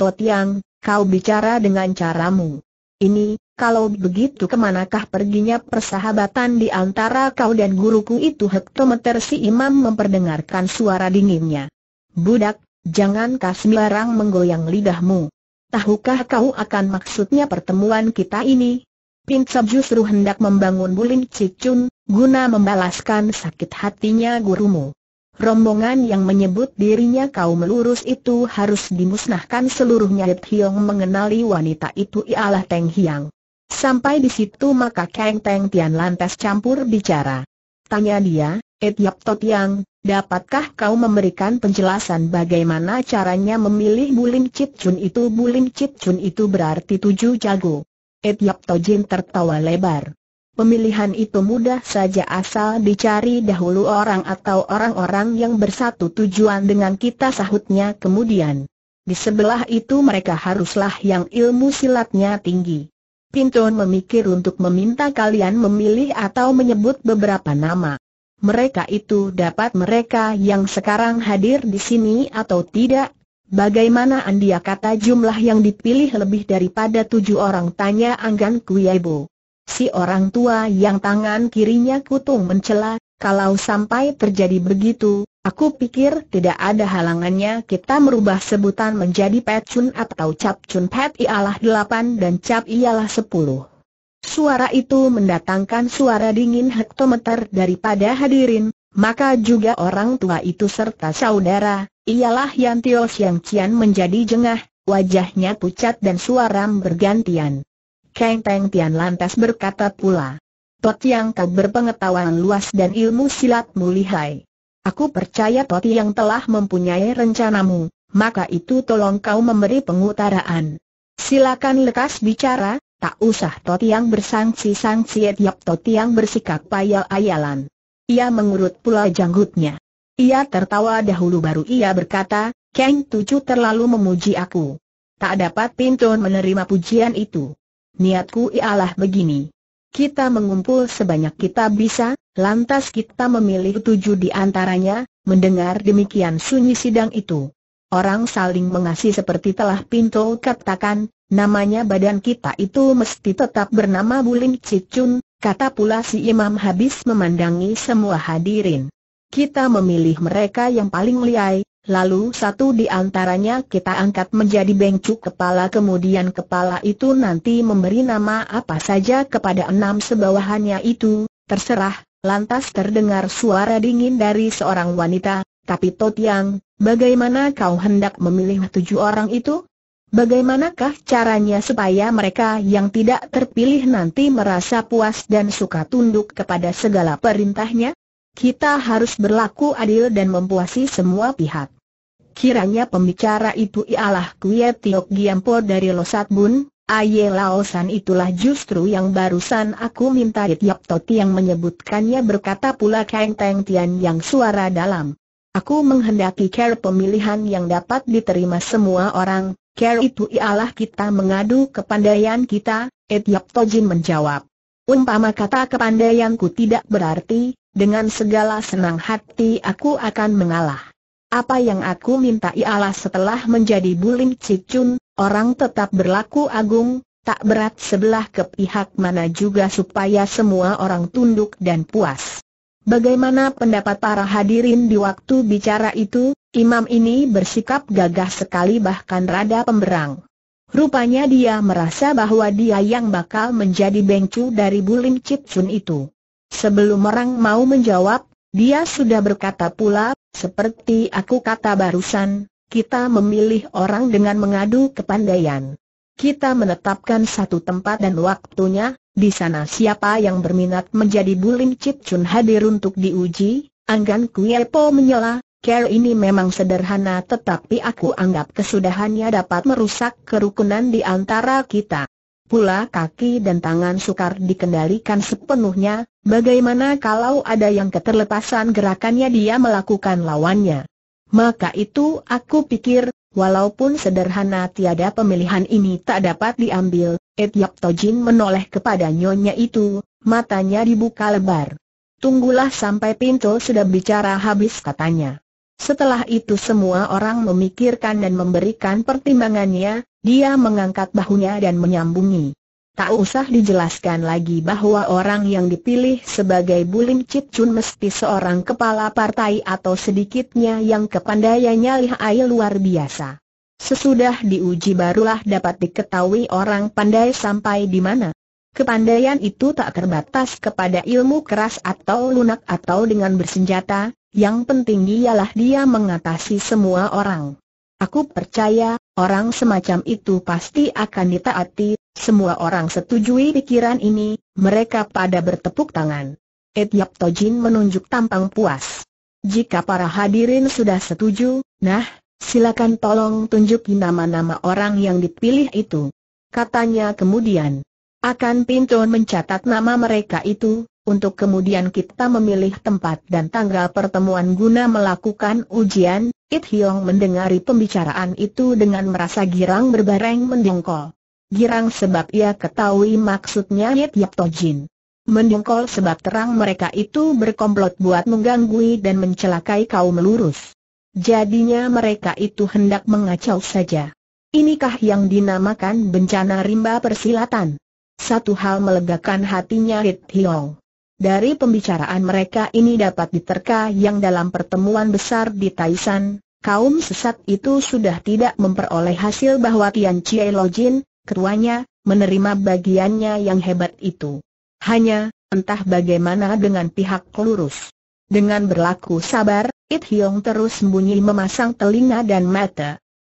Totiang, kau bicara dengan caramu. Ini, kalau begitu kemanakah perginya persahabatan di antara kau dan guruku itu hektometer si imam memperdengarkan suara dinginnya. Budak, kasih larang menggoyang lidahmu. Tahukah kau akan maksudnya pertemuan kita ini? Pinsab justru hendak membangun bulim Cicun, guna membalaskan sakit hatinya gurumu. Rombongan yang menyebut dirinya kaum lurus itu harus dimusnahkan seluruhnya Hip Hiong mengenali wanita itu ialah Teng Hiang. Sampai di situ maka Kang Teng Tian lantas campur bicara. Tanya dia, Ed Yap Tot Yang, dapatkah kau memberikan penjelasan bagaimana caranya memilih bulim Chip Chun itu? Bulim Chip Chun itu berarti tujuh jago. Ed Yap Tojin tertawa lebar. Pemilihan itu mudah saja asal dicari dahulu orang atau orang-orang yang bersatu tujuan dengan kita sahutnya kemudian. Di sebelah itu mereka haruslah yang ilmu silatnya tinggi. Pintun memikir untuk meminta kalian memilih atau menyebut beberapa nama. Mereka itu dapat mereka yang sekarang hadir di sini atau tidak, Bagaimana Andia kata jumlah yang dipilih lebih daripada tujuh orang tanya Anggan kuyaibu. Si orang tua yang tangan kirinya kutung mencela, kalau sampai terjadi begitu, aku pikir tidak ada halangannya kita merubah sebutan menjadi Pecun atau Capcun Pet ialah delapan dan Cap ialah sepuluh. Suara itu mendatangkan suara dingin hektometer daripada hadirin, maka juga orang tua itu serta saudara, ialah Yantios yang Siang Cian menjadi jengah, wajahnya pucat dan suaram bergantian. Kang Teng Tian lantas berkata pula. Tot yang kau berpengetahuan luas dan ilmu silat mulihai. Aku percaya Tot yang telah mempunyai rencanamu, maka itu tolong kau memberi pengutaraan. Silakan lekas bicara, tak usah Tot yang bersangsi-sangsi etiap Tot yang bersikap payal ayalan Ia mengurut pula janggutnya. Ia tertawa dahulu baru ia berkata, Kang Tujuh terlalu memuji aku. Tak dapat Pinton menerima pujian itu niatku ialah begini. Kita mengumpul sebanyak kita bisa, lantas kita memilih tujuh di antaranya, mendengar demikian sunyi sidang itu. Orang saling mengasihi seperti telah Pinto katakan, namanya badan kita itu mesti tetap bernama Bulim Cicun, kata pula si imam habis memandangi semua hadirin. Kita memilih mereka yang paling liai, Lalu satu di antaranya kita angkat menjadi bengcuk kepala kemudian kepala itu nanti memberi nama apa saja kepada enam sebawahannya itu, terserah, lantas terdengar suara dingin dari seorang wanita, tapi Totiang, bagaimana kau hendak memilih tujuh orang itu? Bagaimanakah caranya supaya mereka yang tidak terpilih nanti merasa puas dan suka tunduk kepada segala perintahnya? Kita harus berlaku adil dan mempuasi semua pihak. Kiranya pembicara itu ialah Kuya Tiok Giampo dari Losat Bun, Aye Laosan itulah justru yang barusan aku minta Tiap Toti yang menyebutkannya berkata pula Kang Teng Tian yang suara dalam. Aku menghendaki care pemilihan yang dapat diterima semua orang, care itu ialah kita mengadu kepandaian kita, Yap Tojin menjawab. Umpama kata kepandaianku tidak berarti, dengan segala senang hati aku akan mengalah. Apa yang aku minta ialah setelah menjadi bulim cicun, orang tetap berlaku agung, tak berat sebelah ke pihak mana juga supaya semua orang tunduk dan puas. Bagaimana pendapat para hadirin di waktu bicara itu, imam ini bersikap gagah sekali bahkan rada pemberang. Rupanya dia merasa bahwa dia yang bakal menjadi bengcu dari Bulim Chit Chun itu. Sebelum orang mau menjawab, dia sudah berkata pula, seperti aku kata barusan, kita memilih orang dengan mengadu kepandaian. Kita menetapkan satu tempat dan waktunya, di sana siapa yang berminat menjadi Bulim Chit Chun hadir untuk diuji, Anggan po menyela, Care ini memang sederhana tetapi aku anggap kesudahannya dapat merusak kerukunan di antara kita. Pula kaki dan tangan sukar dikendalikan sepenuhnya, bagaimana kalau ada yang keterlepasan gerakannya dia melakukan lawannya. Maka itu aku pikir, walaupun sederhana tiada pemilihan ini tak dapat diambil, Etiap Tojin menoleh kepada nyonya itu, matanya dibuka lebar. Tunggulah sampai pintu sudah bicara habis katanya. Setelah itu semua orang memikirkan dan memberikan pertimbangannya, dia mengangkat bahunya dan menyambungi. Tak usah dijelaskan lagi bahwa orang yang dipilih sebagai Bulim Cip Chun mesti seorang kepala partai atau sedikitnya yang kepandaiannya lihai luar biasa. Sesudah diuji barulah dapat diketahui orang pandai sampai di mana. Kepandaian itu tak terbatas kepada ilmu keras atau lunak atau dengan bersenjata, yang penting ialah dia mengatasi semua orang. Aku percaya, orang semacam itu pasti akan ditaati, semua orang setujui pikiran ini, mereka pada bertepuk tangan. Etiap Tojin menunjuk tampang puas. Jika para hadirin sudah setuju, nah, silakan tolong tunjukin nama-nama orang yang dipilih itu. Katanya kemudian. Akan Pinton mencatat nama mereka itu, untuk kemudian kita memilih tempat dan tanggal pertemuan guna melakukan ujian, It Hyong mendengari pembicaraan itu dengan merasa girang berbareng mendongkol. Girang sebab ia ketahui maksudnya Yit Yap Tojin. Mendongkol sebab terang mereka itu berkomplot buat mengganggu dan mencelakai kaum lurus. Jadinya mereka itu hendak mengacau saja. Inikah yang dinamakan bencana rimba persilatan. Satu hal melegakan hatinya Hit Hiong. Dari pembicaraan mereka ini dapat diterka yang dalam pertemuan besar di Taisan, kaum sesat itu sudah tidak memperoleh hasil bahwa Tian Chie Lo Jin, ketuanya, menerima bagiannya yang hebat itu. Hanya, entah bagaimana dengan pihak lurus. Dengan berlaku sabar, It Hiong terus sembunyi memasang telinga dan mata.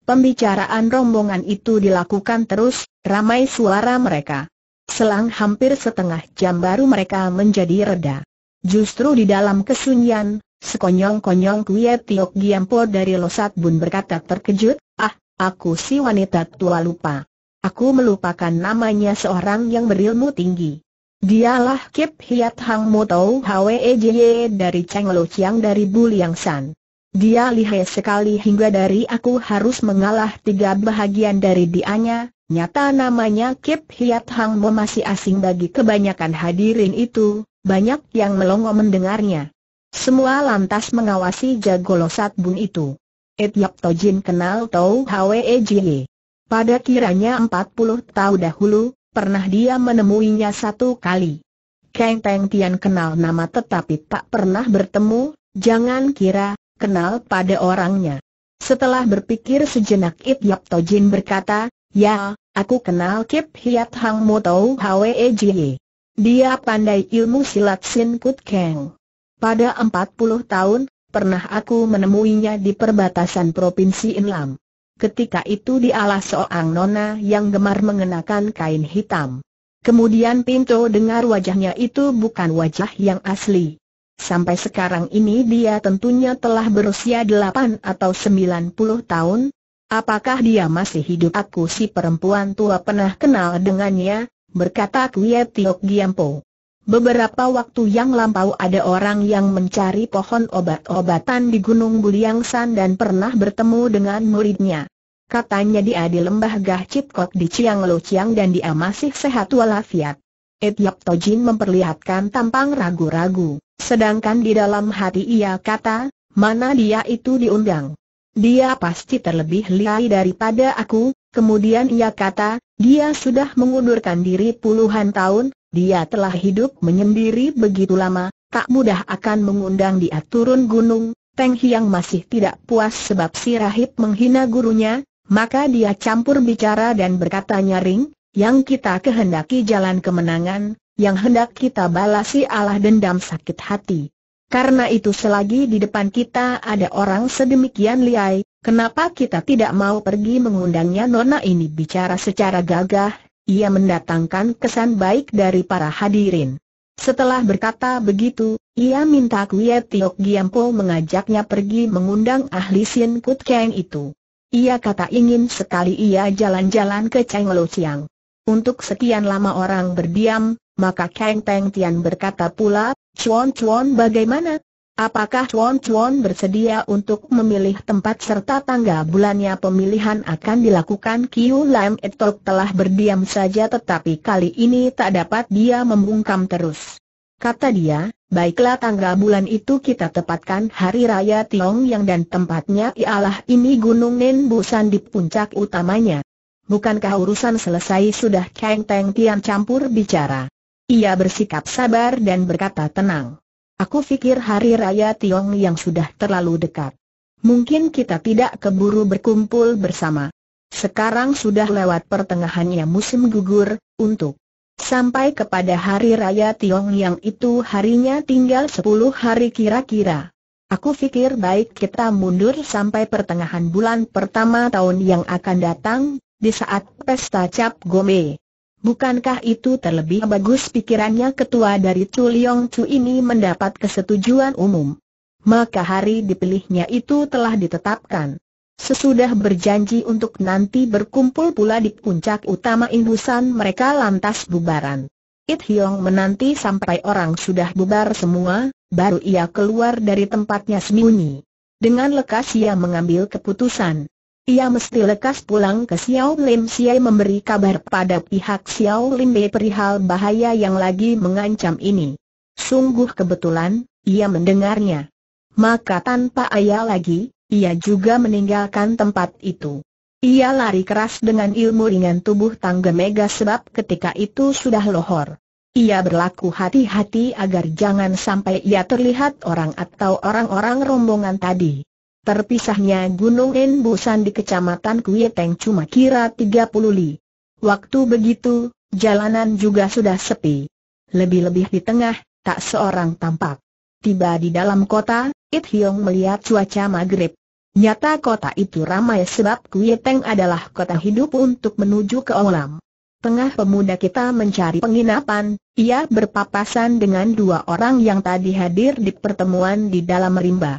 Pembicaraan rombongan itu dilakukan terus, ramai suara mereka. Selang hampir setengah jam baru mereka menjadi reda. Justru di dalam kesunyian, sekonyong-konyong Kwie Tiok Giampo dari Losat Bun berkata terkejut, ah, aku si wanita tua lupa. Aku melupakan namanya seorang yang berilmu tinggi. Dialah Kip Hiat Hang Mo Tau e dari Cheng Lo Chiang dari Buliang San. Dia lihai sekali hingga dari aku harus mengalah tiga bahagian dari dianya, Nyata namanya Kip Hiat Hang Mo masih asing bagi kebanyakan hadirin itu, banyak yang melongo mendengarnya. Semua lantas mengawasi jago losat bun itu. Et Yap Tojin kenal Tau Hwe e Jie. Pada kiranya 40 tahun dahulu, pernah dia menemuinya satu kali. Kang Teng Tian kenal nama tetapi tak pernah bertemu, jangan kira, kenal pada orangnya. Setelah berpikir sejenak It Yap Tojin berkata, Ya, aku kenal Kip Hiat Hang Mo Tau Hwe e Jie. Dia pandai ilmu silat Sin Kut Keng. Pada 40 tahun, pernah aku menemuinya di perbatasan Provinsi Inlam. Ketika itu dialah seorang nona yang gemar mengenakan kain hitam. Kemudian Pinto dengar wajahnya itu bukan wajah yang asli. Sampai sekarang ini dia tentunya telah berusia 8 atau 90 tahun, Apakah dia masih hidup? Aku si perempuan tua pernah kenal dengannya, berkata Kuya Tiok Giampo. Beberapa waktu yang lampau ada orang yang mencari pohon obat-obatan di Gunung Buliangsan dan pernah bertemu dengan muridnya. Katanya dia di lembah Gah Cipkok di Chiang Lo Chiang dan dia masih sehat walafiat. Etiap eh, Tojin memperlihatkan tampang ragu-ragu, sedangkan di dalam hati ia kata, mana dia itu diundang. Dia pasti terlebih lihai daripada aku, kemudian ia kata, dia sudah mengundurkan diri puluhan tahun, dia telah hidup menyendiri begitu lama, tak mudah akan mengundang dia turun gunung. Teng Hiang masih tidak puas sebab si Rahib menghina gurunya, maka dia campur bicara dan berkata nyaring, yang kita kehendaki jalan kemenangan, yang hendak kita balasi Allah dendam sakit hati. Karena itu selagi di depan kita ada orang sedemikian liai, kenapa kita tidak mau pergi mengundangnya Nona ini bicara secara gagah, ia mendatangkan kesan baik dari para hadirin. Setelah berkata begitu, ia minta Kuya Tiok Giampo mengajaknya pergi mengundang ahli Sien Kut Keng itu. Ia kata ingin sekali ia jalan-jalan ke Cheng Lo Chiang. Untuk sekian lama orang berdiam, maka Kang Teng Tian berkata pula, Chuan Chuan bagaimana? Apakah Chuan Chuan bersedia untuk memilih tempat serta tangga bulannya pemilihan akan dilakukan Kiu Lam Etok telah berdiam saja tetapi kali ini tak dapat dia membungkam terus. Kata dia, baiklah tangga bulan itu kita tepatkan hari raya Tiong Yang dan tempatnya ialah ini Gunung Nen Busan di puncak utamanya. Bukankah urusan selesai sudah Kang Teng Tian campur bicara? Ia bersikap sabar dan berkata tenang. Aku pikir hari raya Tiong yang sudah terlalu dekat. Mungkin kita tidak keburu berkumpul bersama. Sekarang sudah lewat pertengahannya musim gugur, untuk sampai kepada hari raya Tiong yang itu harinya tinggal 10 hari kira-kira. Aku pikir baik kita mundur sampai pertengahan bulan pertama tahun yang akan datang, di saat pesta cap gome. Bukankah itu terlebih bagus pikirannya ketua dari Chu Leong Chu ini mendapat kesetujuan umum? Maka hari dipilihnya itu telah ditetapkan. Sesudah berjanji untuk nanti berkumpul pula di puncak utama indusan mereka lantas bubaran. It Hiong menanti sampai orang sudah bubar semua, baru ia keluar dari tempatnya sembunyi. Dengan lekas ia mengambil keputusan. Ia mesti lekas pulang ke Xiao Lim Xie memberi kabar pada pihak Xiao Lim Be eh, perihal bahaya yang lagi mengancam ini. Sungguh kebetulan, ia mendengarnya. Maka tanpa ayah lagi, ia juga meninggalkan tempat itu. Ia lari keras dengan ilmu ringan tubuh tangga mega sebab ketika itu sudah lohor. Ia berlaku hati-hati agar jangan sampai ia terlihat orang atau orang-orang rombongan tadi. Terpisahnya Gunung Enbusan di Kecamatan Kuiteng cuma kira 30 li. Waktu begitu, jalanan juga sudah sepi. Lebih-lebih di tengah, tak seorang tampak. Tiba di dalam kota, It Hiong melihat cuaca maghrib. Nyata kota itu ramai sebab Kuiteng adalah kota hidup untuk menuju ke Olam. Tengah pemuda kita mencari penginapan, ia berpapasan dengan dua orang yang tadi hadir di pertemuan di dalam rimba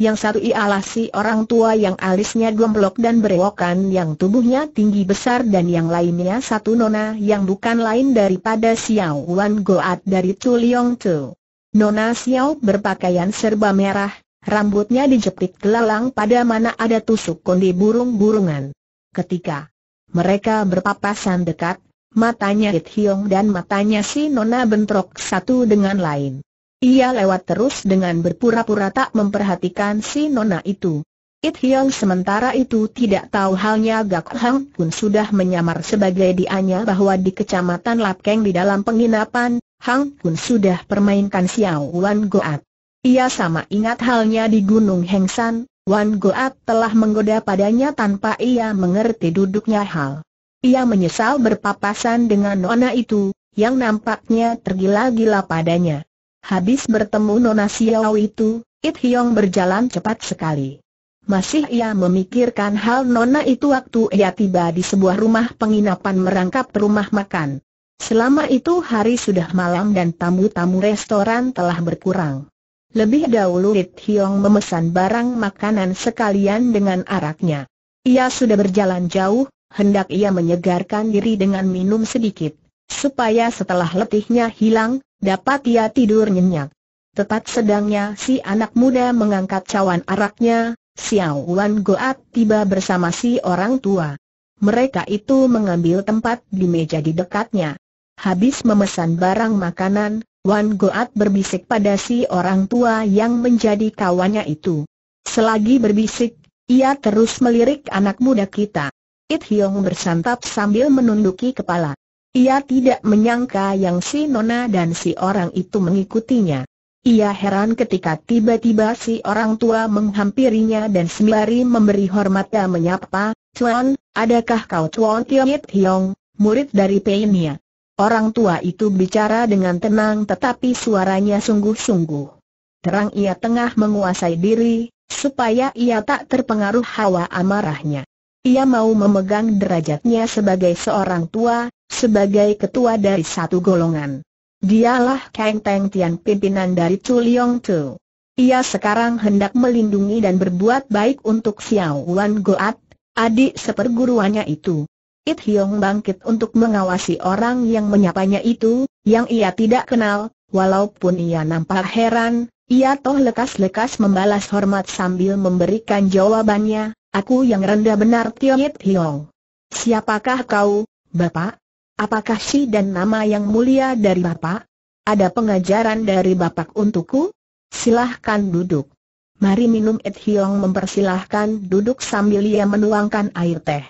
yang satu ialah si orang tua yang alisnya gemblok dan berewokan yang tubuhnya tinggi besar dan yang lainnya satu nona yang bukan lain daripada Xiao Wan Goat dari Chuliong Tu. Nona Xiao berpakaian serba merah, rambutnya dijepit gelalang pada mana ada tusuk kondi burung-burungan. Ketika mereka berpapasan dekat, matanya Hit Hiong dan matanya si Nona bentrok satu dengan lain. Ia lewat terus dengan berpura-pura tak memperhatikan si nona itu. It Hyang sementara itu tidak tahu halnya Gak Hang pun sudah menyamar sebagai dianya bahwa di kecamatan Lapkeng di dalam penginapan, Hang pun sudah permainkan Xiao Wan Goat. Ia sama ingat halnya di Gunung Hengsan, Wan Goat telah menggoda padanya tanpa ia mengerti duduknya hal. Ia menyesal berpapasan dengan nona itu, yang nampaknya tergila-gila padanya. Habis bertemu Nona Xiao itu, It hiong berjalan cepat sekali. Masih ia memikirkan hal Nona itu waktu ia tiba di sebuah rumah penginapan merangkap rumah makan. Selama itu hari sudah malam dan tamu-tamu restoran telah berkurang. Lebih dahulu It hiong memesan barang makanan sekalian dengan araknya. Ia sudah berjalan jauh, hendak ia menyegarkan diri dengan minum sedikit, supaya setelah letihnya hilang, Dapat ia tidur nyenyak. Tepat sedangnya si anak muda mengangkat cawan araknya, Xiao Wan Goat tiba bersama si orang tua. Mereka itu mengambil tempat di meja di dekatnya. Habis memesan barang makanan, Wan Goat berbisik pada si orang tua yang menjadi kawannya itu. Selagi berbisik, ia terus melirik anak muda kita. It Hiong bersantap sambil menunduki kepala. Ia tidak menyangka yang si Nona dan si orang itu mengikutinya. Ia heran ketika tiba-tiba si orang tua menghampirinya dan sembari memberi hormat dan menyapa, Chuan, adakah kau Chuan Tiongit Hiong, murid dari Peinia? Orang tua itu bicara dengan tenang tetapi suaranya sungguh-sungguh. Terang ia tengah menguasai diri, supaya ia tak terpengaruh hawa amarahnya. Ia mau memegang derajatnya sebagai seorang tua, sebagai ketua dari satu golongan. Dialah Kang Teng Tian pimpinan dari Chu tuh. Tu. Ia sekarang hendak melindungi dan berbuat baik untuk Xiao Wan Goat, adik seperguruannya itu. It Hiong bangkit untuk mengawasi orang yang menyapanya itu, yang ia tidak kenal, walaupun ia nampak heran, ia toh lekas-lekas membalas hormat sambil memberikan jawabannya, Aku yang rendah benar Yip Hiong. Siapakah kau, Bapak? Apakah si dan nama yang mulia dari Bapak? Ada pengajaran dari Bapak untukku? Silahkan duduk. Mari minum Ed Hiong mempersilahkan duduk sambil ia menuangkan air teh.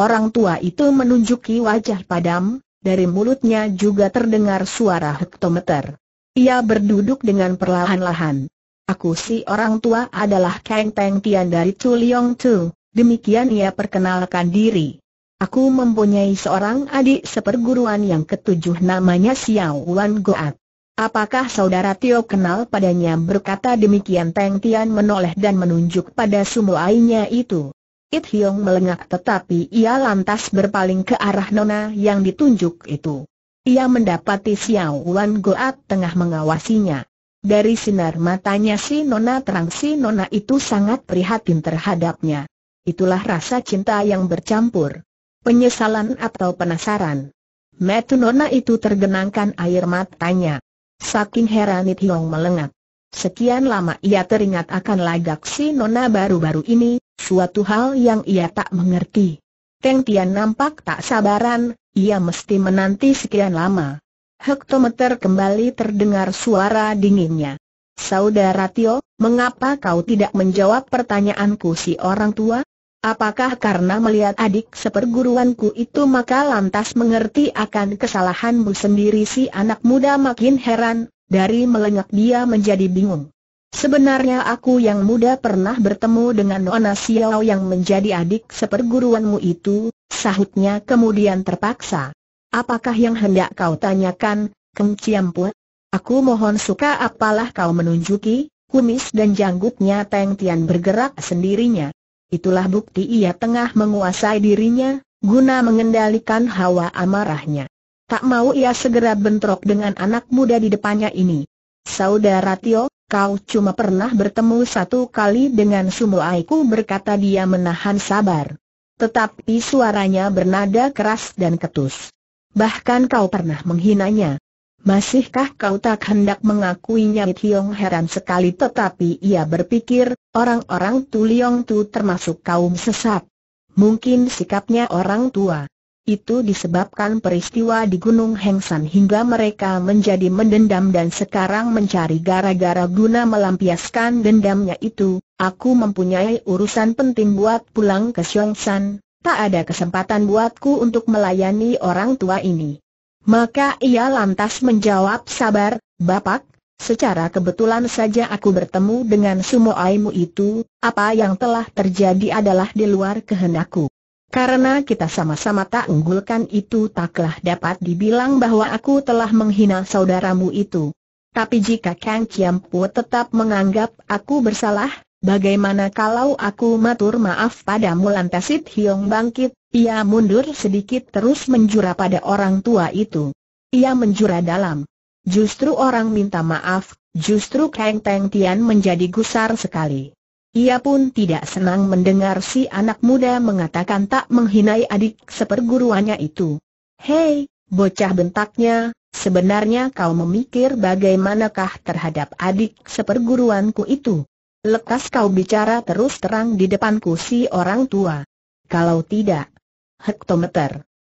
Orang tua itu menunjuki wajah padam, dari mulutnya juga terdengar suara hektometer. Ia berduduk dengan perlahan-lahan. Aku si orang tua adalah Kang Peng Tian dari Chu Liong Tu, demikian ia perkenalkan diri. Aku mempunyai seorang adik seperguruan yang ketujuh namanya Xiao Wan Goat. Apakah saudara Tio kenal padanya berkata demikian teng Tian menoleh dan menunjuk pada sumuainya itu. It Hiong melengak tetapi ia lantas berpaling ke arah nona yang ditunjuk itu. Ia mendapati Xiao Wan Goat tengah mengawasinya. Dari sinar matanya si Nona terang si Nona itu sangat prihatin terhadapnya. Itulah rasa cinta yang bercampur. Penyesalan atau penasaran. Metu Nona itu tergenangkan air matanya. Saking heran Hiong melengat. Sekian lama ia teringat akan lagak si Nona baru-baru ini, suatu hal yang ia tak mengerti. Teng Tian nampak tak sabaran, ia mesti menanti sekian lama hektometer kembali terdengar suara dinginnya. Saudara Tio, mengapa kau tidak menjawab pertanyaanku si orang tua? Apakah karena melihat adik seperguruanku itu maka lantas mengerti akan kesalahanmu sendiri si anak muda makin heran, dari melengak dia menjadi bingung. Sebenarnya aku yang muda pernah bertemu dengan Nona Xiao yang menjadi adik seperguruanmu itu, sahutnya kemudian terpaksa. Apakah yang hendak kau tanyakan, Keng Ciampue? Aku mohon suka apalah kau menunjuki, kumis dan janggutnya Teng Tian bergerak sendirinya. Itulah bukti ia tengah menguasai dirinya, guna mengendalikan hawa amarahnya. Tak mau ia segera bentrok dengan anak muda di depannya ini. Saudara Tio, kau cuma pernah bertemu satu kali dengan Sumo Aiku berkata dia menahan sabar. Tetapi suaranya bernada keras dan ketus. Bahkan kau pernah menghinanya. Masihkah kau tak hendak mengakuinya Tiong heran sekali tetapi ia berpikir, orang-orang Tu Liong Tu termasuk kaum sesat. Mungkin sikapnya orang tua. Itu disebabkan peristiwa di Gunung Hengsan hingga mereka menjadi mendendam dan sekarang mencari gara-gara guna melampiaskan dendamnya itu. Aku mempunyai urusan penting buat pulang ke San, tak ada kesempatan buatku untuk melayani orang tua ini. Maka ia lantas menjawab sabar, Bapak, secara kebetulan saja aku bertemu dengan sumoaimu itu, apa yang telah terjadi adalah di luar kehendakku. Karena kita sama-sama tak unggulkan itu taklah dapat dibilang bahwa aku telah menghina saudaramu itu. Tapi jika Kang Kiampu tetap menganggap aku bersalah, Bagaimana kalau aku matur maaf pada Mulan Tasit Hiong bangkit, ia mundur sedikit terus menjura pada orang tua itu. Ia menjura dalam. Justru orang minta maaf, justru Kang Teng Tian menjadi gusar sekali. Ia pun tidak senang mendengar si anak muda mengatakan tak menghinai adik seperguruannya itu. Hei, bocah bentaknya, sebenarnya kau memikir bagaimanakah terhadap adik seperguruanku itu? Lekas kau bicara terus terang di depanku si orang tua. Kalau tidak, hektometer.